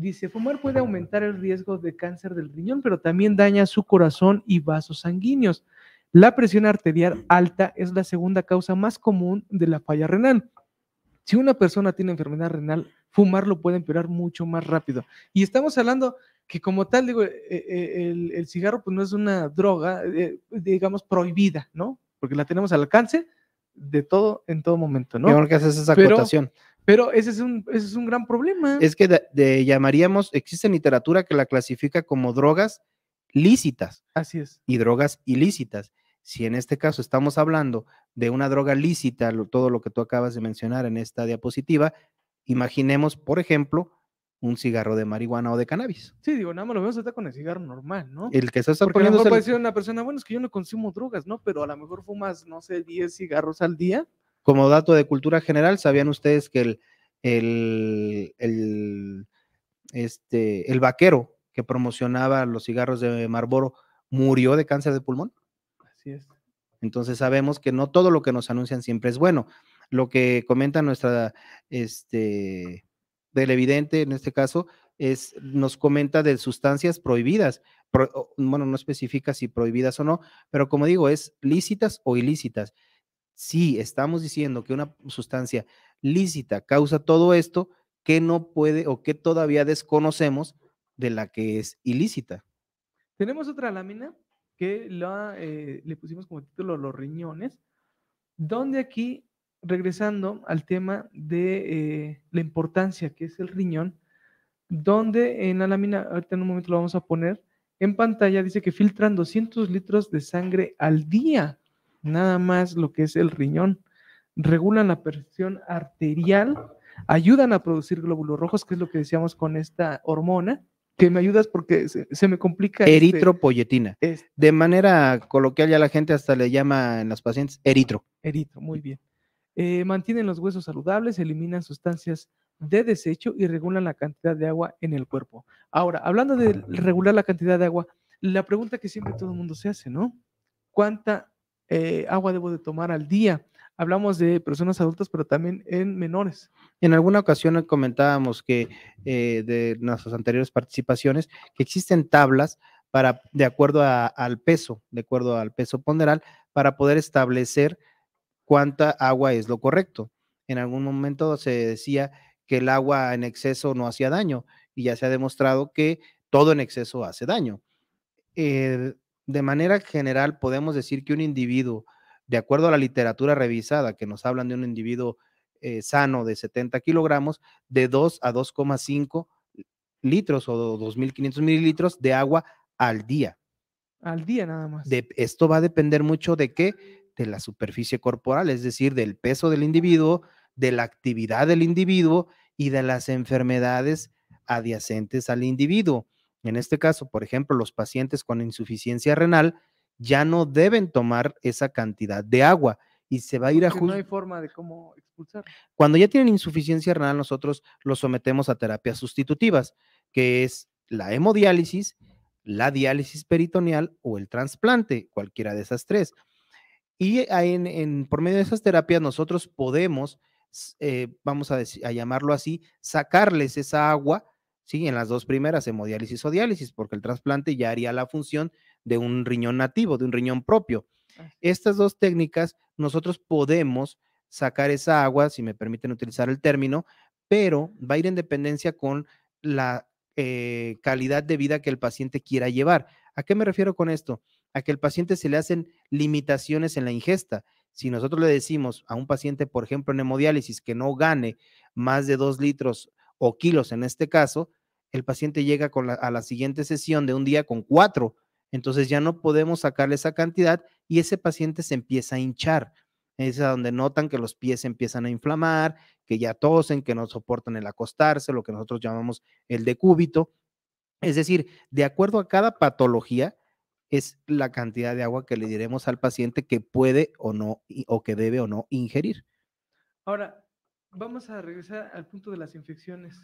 Dice, fumar puede aumentar el riesgo de cáncer del riñón, pero también daña su corazón y vasos sanguíneos. La presión arterial alta es la segunda causa más común de la falla renal. Si una persona tiene enfermedad renal, fumar lo puede empeorar mucho más rápido. Y estamos hablando que como tal, digo, eh, eh, el, cigarro pues no es una droga, eh, digamos, prohibida, ¿no? Porque la tenemos al alcance de todo en todo momento, ¿no? Mejor que haces esa acotación. Pero ese es un, es un gran problema. Es que llamaríamos, existe literatura que la clasifica como drogas lícitas. Así es. Y drogas ilícitas. Si en este caso estamos hablando de una droga lícita, todo lo que tú acabas de mencionar en esta diapositiva, imaginemos, por ejemplo, un cigarro de marihuana o de cannabis. Sí, digo, nada más lo vemos hasta con el cigarro normal, ¿no? El que se está Porque a lo mejor puede una persona, bueno, es que yo no consumo drogas, ¿no? Pero a lo mejor fumas, no sé, 10 cigarros al día como dato de cultura general, ¿sabían ustedes que el, este, el vaquero que promocionaba los cigarros de Marlboro murió de cáncer de pulmón? Así es. Entonces sabemos que no todo lo que nos anuncian siempre es bueno. Lo que comenta nuestra este, televidente en este caso es, nos comenta de sustancias prohibidas. bueno, no especifica si prohibidas o no, pero como digo, es lícitas o ilícitas si estamos diciendo que una sustancia lícita causa todo esto, que no puede o que todavía desconocemos de la que es ilícita? Tenemos otra lámina que la, eh, le pusimos como título Los riñones, donde aquí, regresando al tema de eh, la importancia que es el riñón, donde en la lámina, ahorita en un momento lo vamos a poner, en pantalla dice que filtran 200 litros de sangre al día nada más lo que es el riñón. Regulan la presión arterial, ayudan a producir glóbulos rojos, que es lo que decíamos con esta hormona, que me ayudas porque se, me complica. Este Eritropoyetina. De manera coloquial ya la gente hasta le llama en las pacientes eritro. Eritro, muy bien. Eh, mantienen los huesos saludables, eliminan sustancias de desecho y regulan la cantidad de agua en el cuerpo. Ahora, hablando de ah, regular la cantidad de agua, la pregunta que siempre todo el mundo se hace, ¿no? ¿Cuánta eh, agua debo de tomar al día. Hablamos de personas adultas, pero también en menores. En alguna ocasión eh, comentábamos que eh, de nuestras anteriores participaciones, que existen tablas para, de acuerdo al peso, de acuerdo al peso ponderal, para poder establecer cuánta agua es lo correcto. En algún momento se decía que el agua en exceso no hacía daño y ya se ha demostrado que todo en exceso hace daño de manera general podemos decir que un individuo, de acuerdo a la literatura revisada, que nos hablan de un individuo eh, sano de 70 kilogramos, de 2 a 2,5 litros o 2.500 mililitros de agua al día. Al día nada más. esto va a depender mucho de qué? De la superficie corporal, es decir, del peso del individuo, de la actividad del individuo y de las enfermedades adyacentes al individuo. En este caso, por ejemplo, los pacientes con insuficiencia renal ya no deben tomar esa cantidad de agua y se va a ir a No hay forma de cómo expulsar. Cuando ya tienen insuficiencia renal, nosotros los sometemos a terapias sustitutivas, que es la hemodiálisis, la diálisis peritoneal o el trasplante, cualquiera de esas tres. Y por medio de esas terapias nosotros podemos, eh, vamos a llamarlo así, sacarles esa agua ¿sí? En las dos primeras, hemodiálisis o diálisis, porque el trasplante ya haría la función de un riñón nativo, de un riñón propio. Estas dos técnicas, nosotros podemos sacar esa agua, si me permiten utilizar el término, pero va a ir en dependencia con la eh, calidad de vida que el paciente quiera llevar. ¿A qué me refiero con esto? A que el paciente se le hacen limitaciones en la ingesta. Si nosotros le decimos a un paciente, por ejemplo, en hemodiálisis, que no gane más de dos litros o kilos en este caso, el paciente llega con a la siguiente sesión de un día con cuatro. Entonces ya no podemos sacarle esa cantidad y ese paciente se empieza a hinchar. Es a donde notan que los pies empiezan a inflamar, que ya tosen, que no soportan el acostarse, lo que nosotros llamamos el decúbito. Es decir, de acuerdo a cada patología, es la cantidad de agua que le diremos al paciente que puede o no, o que debe o no ingerir. Ahora, vamos a regresar al punto de las infecciones.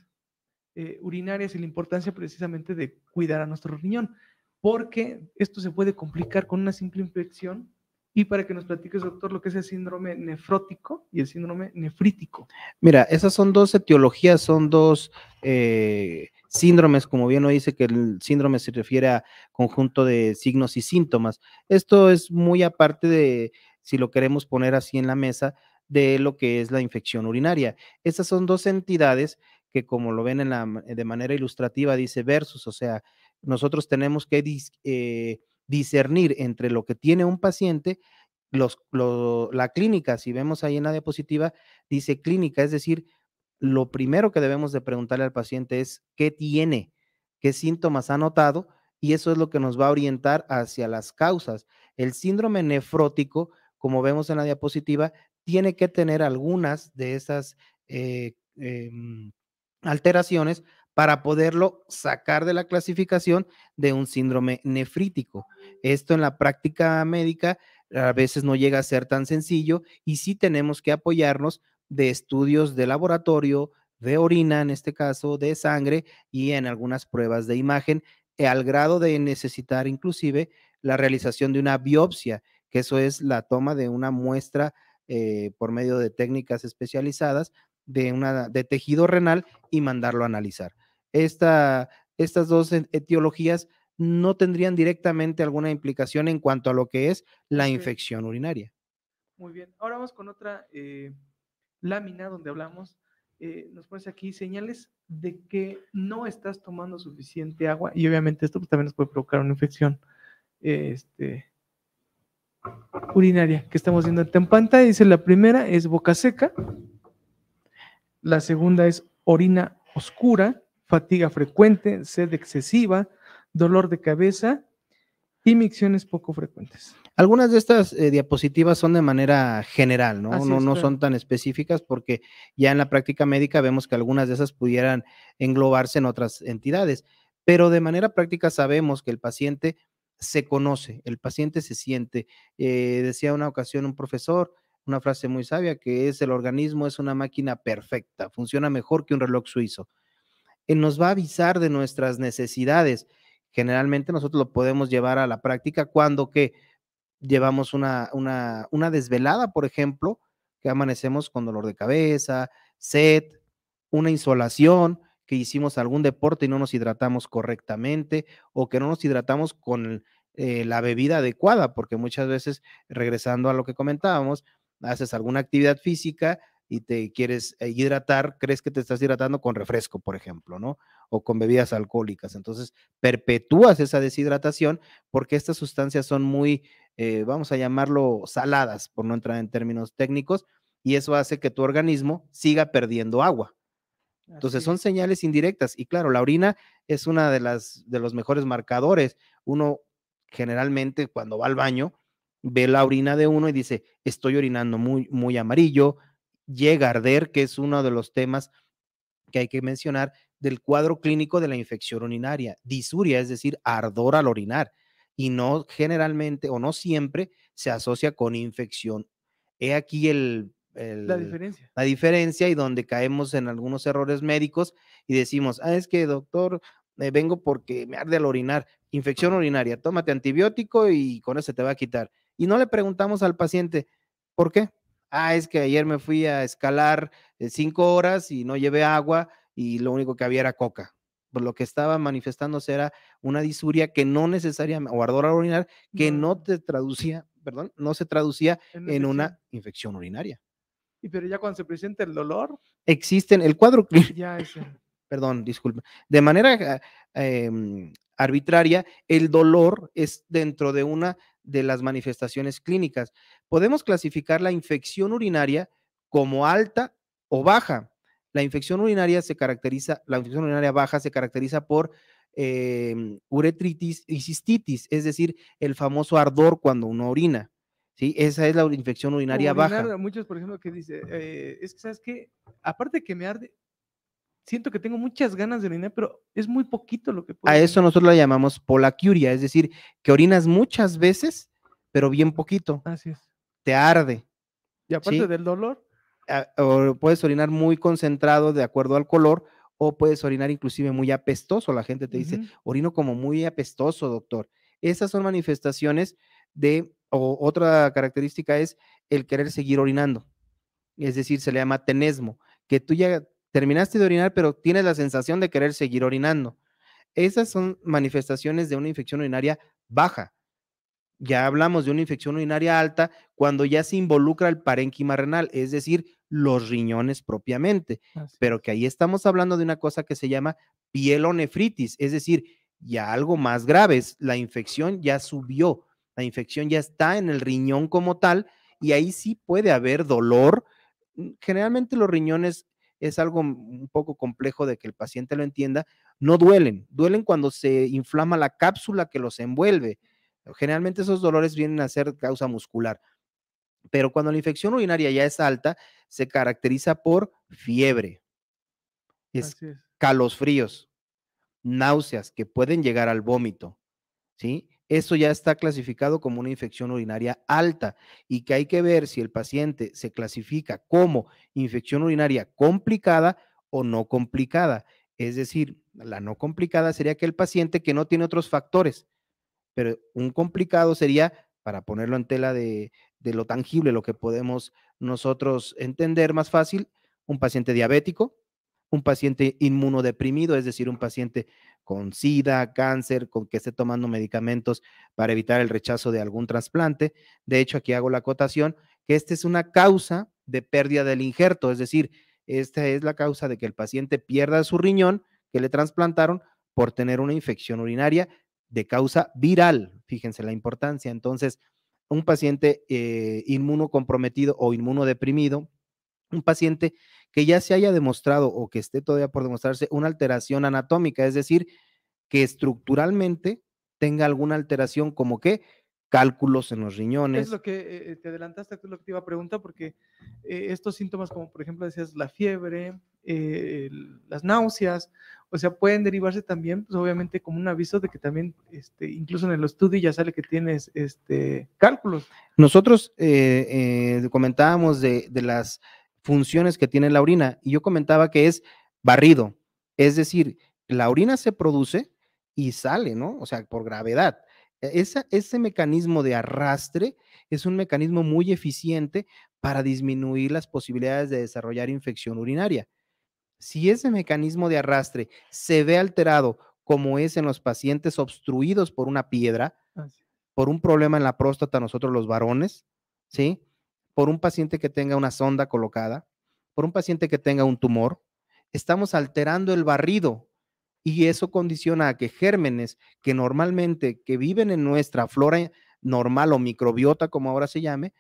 Eh, urinarias y la importancia precisamente de cuidar a nuestro riñón, porque esto se puede complicar con una simple infección. Y para que nos platiques, doctor, lo que es el síndrome nefrótico y el síndrome nefrítico. Mira, esas son dos etiologías, son dos eh, síndromes, como bien lo dice, que el síndrome se refiere a conjunto de signos y síntomas. Esto es muy aparte de, si lo queremos poner así en la mesa, de lo que es la infección urinaria. esas son dos entidades que como lo ven en de manera ilustrativa, dice versus, o sea, nosotros tenemos que eh, discernir entre lo que tiene un paciente, los, la clínica, si vemos ahí en la diapositiva, dice clínica, es decir, lo primero que debemos de preguntarle al paciente es qué tiene, qué síntomas ha notado, y eso es lo que nos va a orientar hacia las causas. El síndrome nefrótico, como vemos en la diapositiva, tiene que tener algunas de esas eh, em, alteraciones para poderlo sacar de la clasificación de un síndrome nefrítico. Esto en la práctica médica a veces no llega a ser tan sencillo y sí tenemos que apoyarnos de estudios de laboratorio, de orina en este caso, de sangre y en algunas pruebas de imagen, eh, al grado de necesitar inclusive la realización de una biopsia, que eso es la toma de una muestra eh, por medio de técnicas especializadas de, una, de tejido renal y mandarlo a analizar. estas dos e, etiologías no tendrían directamente alguna implicación en cuanto a lo que es la infección urinaria. Muy bien, ahora vamos con otra eh, lámina donde hablamos, eh, nos pones aquí señales de que no estás tomando suficiente agua y obviamente esto pues, también nos puede provocar una infección este, urinaria que estamos viendo en pantalla. Dice la primera es boca seca, la segunda es orina oscura, fatiga frecuente, sed excesiva, dolor de cabeza y micciones poco frecuentes. Algunas de estas eh, diapositivas son de manera general, ¿no? son tan específicas porque ya en la práctica médica vemos que algunas de esas pudieran englobarse en otras entidades, pero de manera práctica sabemos que el paciente se conoce, el paciente se siente. Eh, decía una ocasión un profesor, una frase muy sabia que es el organismo es una máquina perfecta, funciona mejor que un reloj suizo. Él eh, nos va a avisar de nuestras necesidades. Generalmente nosotros lo podemos llevar a la práctica cuando que llevamos una, una, desvelada, por ejemplo, que amanecemos con dolor de cabeza, sed, una insolación, que hicimos algún deporte y no nos hidratamos correctamente o que no nos hidratamos con eh, la bebida adecuada, porque muchas veces, regresando a lo que comentábamos, haces alguna actividad física y te quieres eh, hidratar, crees que te estás hidratando con refresco, por ejemplo, ¿no? O con bebidas alcohólicas. Entonces, perpetúas esa deshidratación porque estas sustancias son muy, eh, vamos a llamarlo, saladas, por no entrar en términos técnicos, y eso hace que tu organismo siga perdiendo agua. Entonces, son señales indirectas. Y claro, la orina es una de las de los mejores marcadores. Uno generalmente cuando va al baño, ve la orina de uno y dice, estoy orinando muy, muy amarillo, llega a arder, que es uno de los temas que hay que mencionar del cuadro clínico de la infección urinaria, disuria, es decir, ardor al orinar, y no generalmente o no siempre se asocia con infección. He aquí el, la, diferencia. la diferencia y donde caemos en algunos errores médicos y decimos, ah, es que doctor, vengo porque me arde al orinar, infección urinaria, tómate antibiótico y con eso te va a quitar y no le preguntamos al paciente, ¿por qué? Ah, es que ayer me fui a escalar eh, cinco horas y no llevé agua y lo único que había era coca. Por lo que estaba manifestándose era una disuria que no necesariamente, o ardor al que no, te traducía, perdón, no se traducía en, una, infección. urinaria. Y pero ya cuando se presenta el dolor. Existen el cuadro ya Perdón, disculpe. De manera eh, em, arbitraria, el dolor es dentro de una de las manifestaciones clínicas. Podemos clasificar la infección urinaria como alta o baja. La infección urinaria se caracteriza, la infección urinaria baja se caracteriza por em, uretritis y cistitis, es decir, el famoso ardor cuando uno orina. ¿sí? Esa es la infección urinaria baja. Muchos, por ejemplo, que dice, eh, es que, ¿sabes qué? Aparte que me arde, siento que tengo muchas ganas de orinar, pero es muy poquito lo que puedo. A eso nosotros la llamamos polacuria, es decir, que orinas muchas veces, pero bien poquito. Así es. Te arde. Y aparte del dolor. Ah, o puedes orinar muy concentrado de acuerdo al color, o puedes orinar inclusive muy apestoso. La gente te dice, orino como muy apestoso, doctor. Esas son manifestaciones de, o otra característica es el querer seguir orinando. Es decir, se le llama tenesmo, que tú ya Terminaste de orinar, pero tienes la sensación de querer seguir orinando. Esas son manifestaciones de una infección urinaria baja. Ya hablamos de una infección urinaria alta cuando ya se involucra el parénquima renal, es decir, los riñones propiamente. Pero que ahí estamos hablando de una cosa que se llama pielonefritis, es decir, ya algo más grave, la infección ya subió, la infección ya está en el riñón como tal y ahí sí puede haber dolor. Generalmente los riñones es algo un poco complejo de que el paciente lo entienda, no duelen, duelen cuando se inflama la cápsula que los envuelve. Generalmente esos dolores vienen a ser causa muscular. Pero cuando la infección urinaria ya es alta, se caracteriza por fiebre, es náuseas que pueden llegar al vómito, ¿sí? Eso ya está clasificado como una infección urinaria alta y que hay que ver si el paciente se clasifica como infección urinaria complicada o no complicada. Es decir, la no complicada sería aquel paciente que no tiene otros factores, pero un complicado sería, para ponerlo en tela de lo tangible, lo que podemos nosotros entender más fácil, un paciente diabético, un paciente inmunodeprimido, es decir, un paciente con sida, cáncer, con que esté tomando medicamentos para evitar el rechazo de algún trasplante. De hecho, aquí hago la acotación que esta es una causa de pérdida del injerto, es decir, esta es la causa de que el paciente pierda su riñón que le trasplantaron por tener una infección urinaria de causa viral. Fíjense la importancia. Entonces, un paciente eh, inmunocomprometido o inmunodeprimido, un paciente que ya se haya demostrado o que esté todavía por demostrarse una alteración anatómica, es decir, que estructuralmente tenga alguna alteración como que cálculos en los riñones. Es lo que eh, te adelantaste, tú lo que te iba a preguntar, porque eh, estos síntomas como por ejemplo decías la fiebre, eh, las náuseas, o sea, pueden derivarse también, pues obviamente, como un aviso de que también, este, incluso en el estudio ya sale que tienes este, cálculos. Nosotros comentábamos de, de, las funciones que tiene la orina. Y yo comentaba que es barrido, es decir, la orina se produce y sale, ¿no? O sea, por gravedad. E, esa, ese mecanismo de arrastre es un mecanismo muy eficiente para disminuir las posibilidades de desarrollar infección urinaria. Si ese mecanismo de arrastre se ve alterado, como es en los pacientes obstruidos por una piedra, por un problema en la próstata, nosotros los varones, ¿sí? por un paciente que tenga una sonda colocada, por un paciente que tenga un tumor, estamos alterando el barrido y eso condiciona a que gérmenes que normalmente que viven en nuestra flora normal o microbiota, como ahora se llame,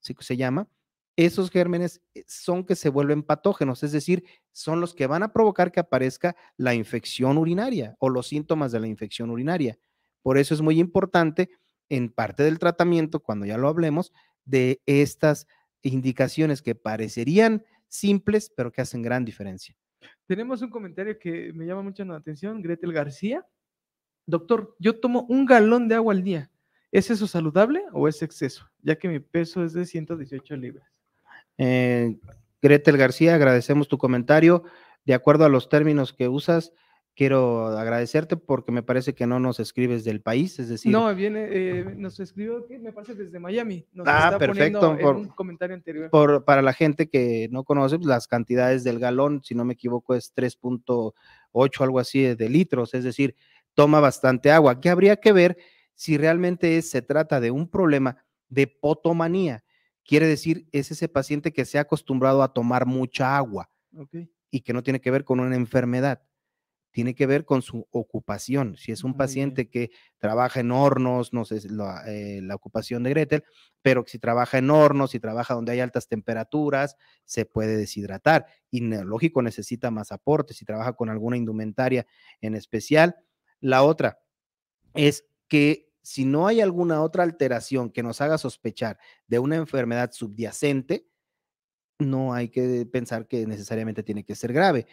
se llama, esos gérmenes eh, son que se vuelven patógenos, es decir, son los que van a provocar que aparezca la infección urinaria o los síntomas de la infección urinaria. Por eso es muy importante en parte del tratamiento, cuando ya lo hablemos, de estas indicaciones que parecerían simples, pero que hacen gran diferencia. Tenemos un comentario que me llama mucho la atención, Gretel García. Doctor, yo tomo un galón de agua al día. ¿Es eso saludable o es exceso? Ya que mi peso es de 118 libras. Eh, Gretel García, agradecemos tu comentario. De acuerdo a los términos que usas, quiero agradecerte porque me parece que no nos escribes del país, es decir. No, viene, eh, nos escribió, me parece desde Miami. Nos ah, perfecto. un comentario anterior. para la gente que no conoce, pues, las cantidades del galón, si no me equivoco, es 3.8, algo así eh, de litros, es decir, toma bastante agua. ¿Qué habría que ver si realmente se trata de un problema de potomanía. Quiere decir, es ese paciente que se ha acostumbrado a tomar mucha agua y que no tiene que ver con una enfermedad tiene que ver con su ocupación. Si es un paciente que trabaja en hornos, no sé, eh, la, ocupación de Gretel, pero si trabaja en hornos, si trabaja donde hay altas temperaturas, se puede deshidratar. Y neurológico necesita más aporte, si trabaja con alguna indumentaria en especial. La otra es que si no hay alguna otra alteración que nos haga sospechar de una enfermedad subyacente, no hay que pensar que necesariamente tiene que ser grave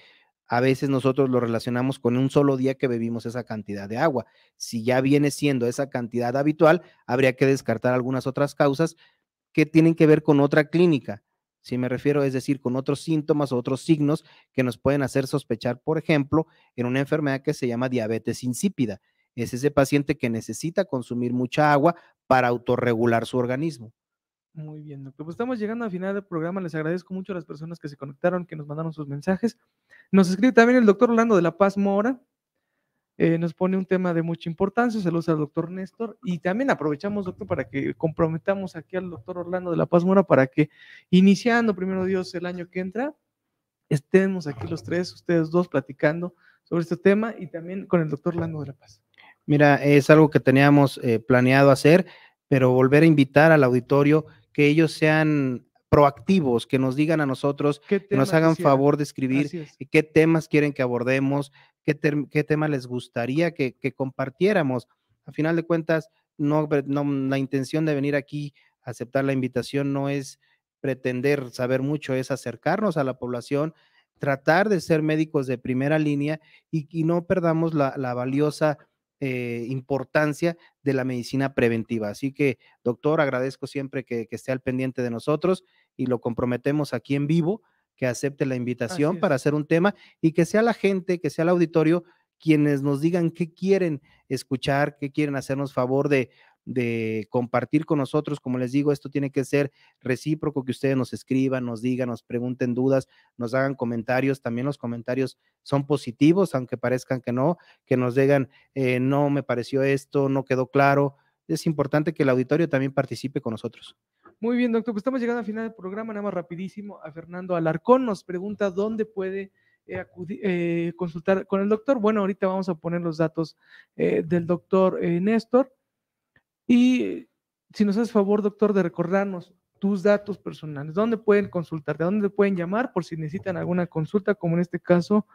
a veces nosotros lo relacionamos con un solo día que bebimos esa cantidad de agua. Si ya viene siendo esa cantidad habitual, habría que descartar algunas otras causas que tienen que ver con otra clínica. Si me refiero, es decir, con otros síntomas o otros signos que nos pueden hacer sospechar, por ejemplo, en una enfermedad que se llama diabetes insípida. Es ese paciente que necesita consumir mucha agua para autorregular su organismo. Muy bien, doctor. Pues estamos llegando al final del programa. Les agradezco mucho a las personas que se conectaron, que nos mandaron sus mensajes. Nos escribe también el doctor Orlando de La Paz Mora. Eh, nos pone un tema de mucha importancia. Saludos al doctor Néstor. Y también aprovechamos, doctor, para que comprometamos aquí al doctor Orlando de La Paz Mora para que, iniciando primero Dios el año que entra, estemos aquí los tres, ustedes dos, platicando sobre este tema y también con el doctor Orlando de La Paz. Mira, es algo que teníamos eh, planeado hacer, pero volver a invitar al auditorio que ellos sean proactivos, que nos digan a nosotros, que nos hagan favor de escribir qué temas quieren que abordemos, qué, tema les gustaría que, compartiéramos. A final de cuentas, no, la intención de venir aquí, aceptar la invitación, no es pretender saber mucho, es acercarnos a la población, tratar de ser médicos de primera línea y, no perdamos la, la valiosa eh, importancia de la medicina preventiva. Así que, doctor, agradezco siempre que, que, esté al pendiente de nosotros y lo comprometemos aquí en vivo, que acepte la invitación para hacer un tema y que sea la gente, que sea el auditorio quienes nos digan qué quieren escuchar, qué quieren hacernos favor de de compartir con nosotros. Como les digo, esto tiene que ser recíproco, que ustedes nos escriban, nos digan, nos pregunten dudas, nos hagan comentarios. También los comentarios son positivos, aunque parezcan que no, que nos digan, eh, no me pareció esto, no quedó claro. Es importante que el auditorio también participe con nosotros. Muy bien, doctor. Pues estamos llegando al final del programa, nada más rapidísimo. A Fernando Alarcón nos pregunta dónde puede eh, acudir, eh, consultar con el doctor. Bueno, ahorita vamos a poner los datos del doctor Néstor y si nos haces favor, doctor, de recordarnos tus datos personales, dónde pueden consultarte, dónde pueden llamar por si necesitan alguna consulta, como en este caso,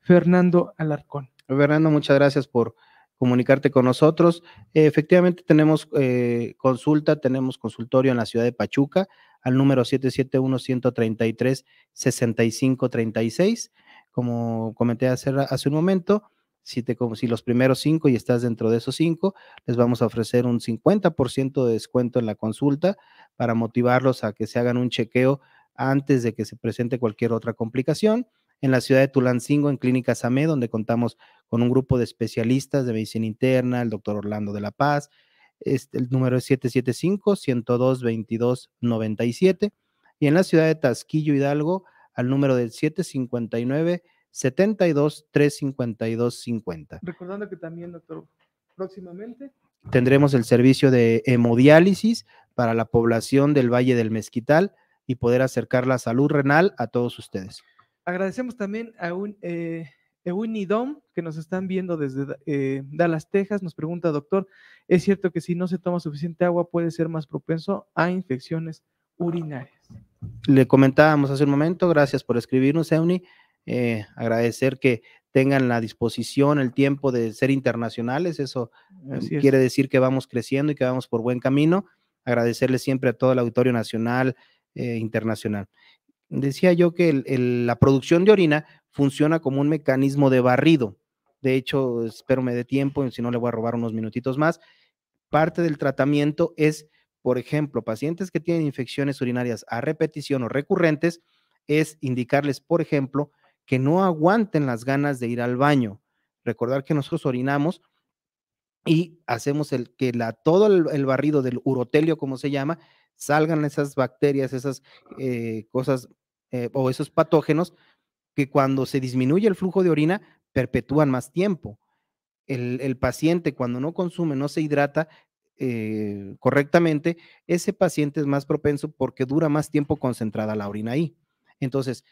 Fernando Alarcón. Fernando, muchas gracias por comunicarte con nosotros. Efectivamente, tenemos eh, consulta, tenemos consultorio en la ciudad de Pachuca al número 771-133-6536, como comenté hace un momento si, si los primeros cinco y estás dentro de esos cinco, les vamos a ofrecer un 50% de descuento en la consulta para motivarlos a que se hagan un chequeo antes de que se presente cualquier otra complicación. En la ciudad de Tulancingo, en Clínica Samé donde contamos con un grupo de especialistas de medicina interna, el doctor Orlando de la Paz. Este, el número es 775-102-2297. Y en la ciudad de Tasquillo, Hidalgo, al número del 759 72 352 50. Recordando que también, doctor, próximamente tendremos el servicio de hemodiálisis para la población del Valle del Mezquital y poder acercar la salud renal a todos ustedes. Agradecemos también a un eh, Eunidom que nos están viendo desde eh, Dallas, Texas. Nos pregunta, doctor, ¿es cierto que si no se toma suficiente agua puede ser más propenso a infecciones urinarias? Le comentábamos hace un momento, gracias por escribirnos, Euni. Eh, agradecer que tengan la disposición, el tiempo de ser internacionales. Eso em, quiere decir que vamos creciendo y que vamos por buen camino. agradecerles siempre a todo el auditorio nacional, e internacional. Decía yo que la producción de orina funciona como un mecanismo de barrido. De hecho, espero me dé tiempo, si no le voy a robar unos minutitos más. Parte del tratamiento es, por ejemplo, pacientes que tienen infecciones urinarias a repetición o recurrentes, es indicarles, por ejemplo, que no aguanten las ganas de ir al baño. Recordar que nosotros orinamos y hacemos el que la, todo el, barrido del urotelio, como se llama, salgan esas bacterias, esas eh, cosas eh, o esos patógenos que cuando se disminuye el flujo de orina perpetúan más tiempo. El, paciente cuando no consume, no se hidrata eh, correctamente, ese paciente es más propenso porque dura más tiempo concentrada la orina ahí. Entonces,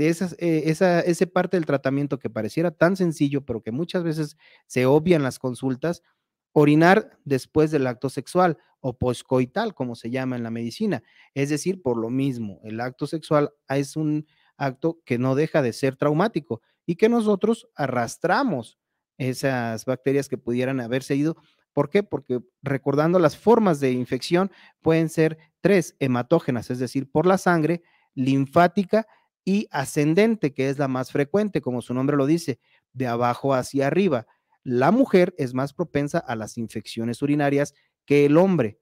eh, esa, ese parte del tratamiento que pareciera tan sencillo, pero que muchas veces se obvian las consultas, orinar después del acto sexual o poscoital, como se llama en la medicina. Es decir, por lo mismo, el acto sexual es un acto que no deja de ser traumático y que nosotros arrastramos esas bacterias que pudieran haberse ido. ¿Por qué? Porque recordando las formas de infección, pueden ser tres hematógenas, es decir, por la sangre, linfática y ascendente, que es la más frecuente, como su nombre lo dice, de abajo hacia arriba. La mujer es más propensa a las infecciones urinarias que el hombre.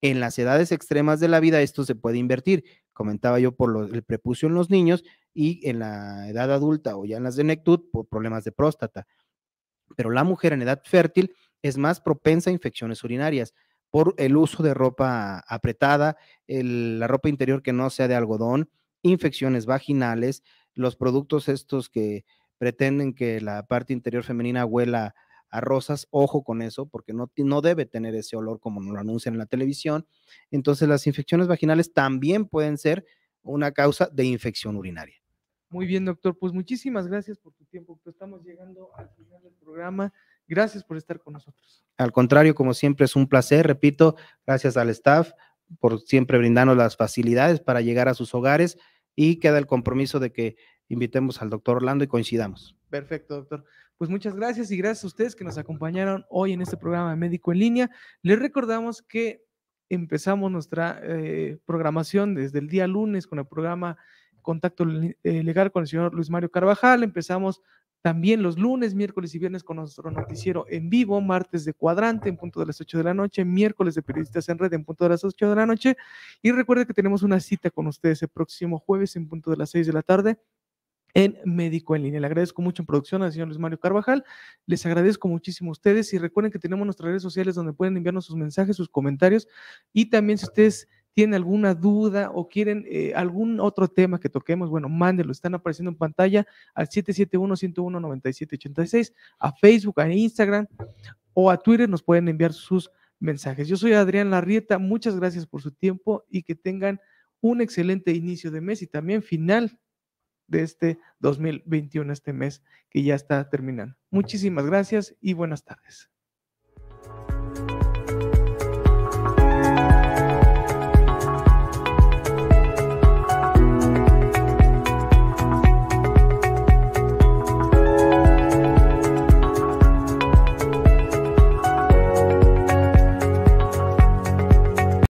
En las edades extremas de la vida esto se puede invertir. Comentaba yo por el prepucio en los niños y en la edad adulta o ya en las de nectud, por problemas de próstata. Pero la mujer en edad fértil es más propensa a infecciones urinarias por el uso de ropa apretada, la ropa interior que no sea de algodón, infecciones vaginales, los productos estos que pretenden que la parte interior femenina huela a rosas, ojo con eso, porque no, no debe tener ese olor como nos lo anuncian en la televisión. Entonces, las infecciones vaginales también pueden ser una causa de infección urinaria. Muy bien, doctor. Pues muchísimas gracias por tu tiempo. Pues, estamos llegando al final del programa. Gracias por estar con nosotros. Al contrario, como siempre, es un placer. Repito, gracias al staff, por siempre brindarnos las facilidades para llegar a sus hogares y queda el compromiso de que invitemos al doctor Orlando y coincidamos. Perfecto, doctor. Pues muchas gracias y gracias a ustedes que nos acompañaron hoy en este programa de Médico en Línea. Les recordamos que empezamos nuestra eh, programación desde el día lunes con el programa Contacto eh, Legal con el señor Luis Mario Carvajal. Empezamos también los lunes, miércoles y viernes con nuestro noticiero en vivo, martes de cuadrante en punto de las 8 de la noche, miércoles de periodistas en red en punto de las 8 de la noche. Y recuerde que tenemos una cita con ustedes el próximo jueves en punto de las 6 de la tarde en Médico en Línea. Le agradezco mucho en producción al señor Luis Mario Carvajal. Les agradezco muchísimo a ustedes y recuerden que tenemos nuestras redes sociales donde pueden enviarnos sus mensajes, sus comentarios y también si ustedes tienen alguna duda o quieren eh, algún otro tema que toquemos, bueno, mándenlo, están apareciendo en pantalla al 771-101-9786, a Facebook, a Instagram o a Twitter nos pueden enviar sus mensajes. Yo soy Adrián Larrieta, muchas gracias por su tiempo y que tengan un excelente inicio de mes y también final de este 2021, este mes que ya está terminando. Muchísimas gracias y buenas tardes.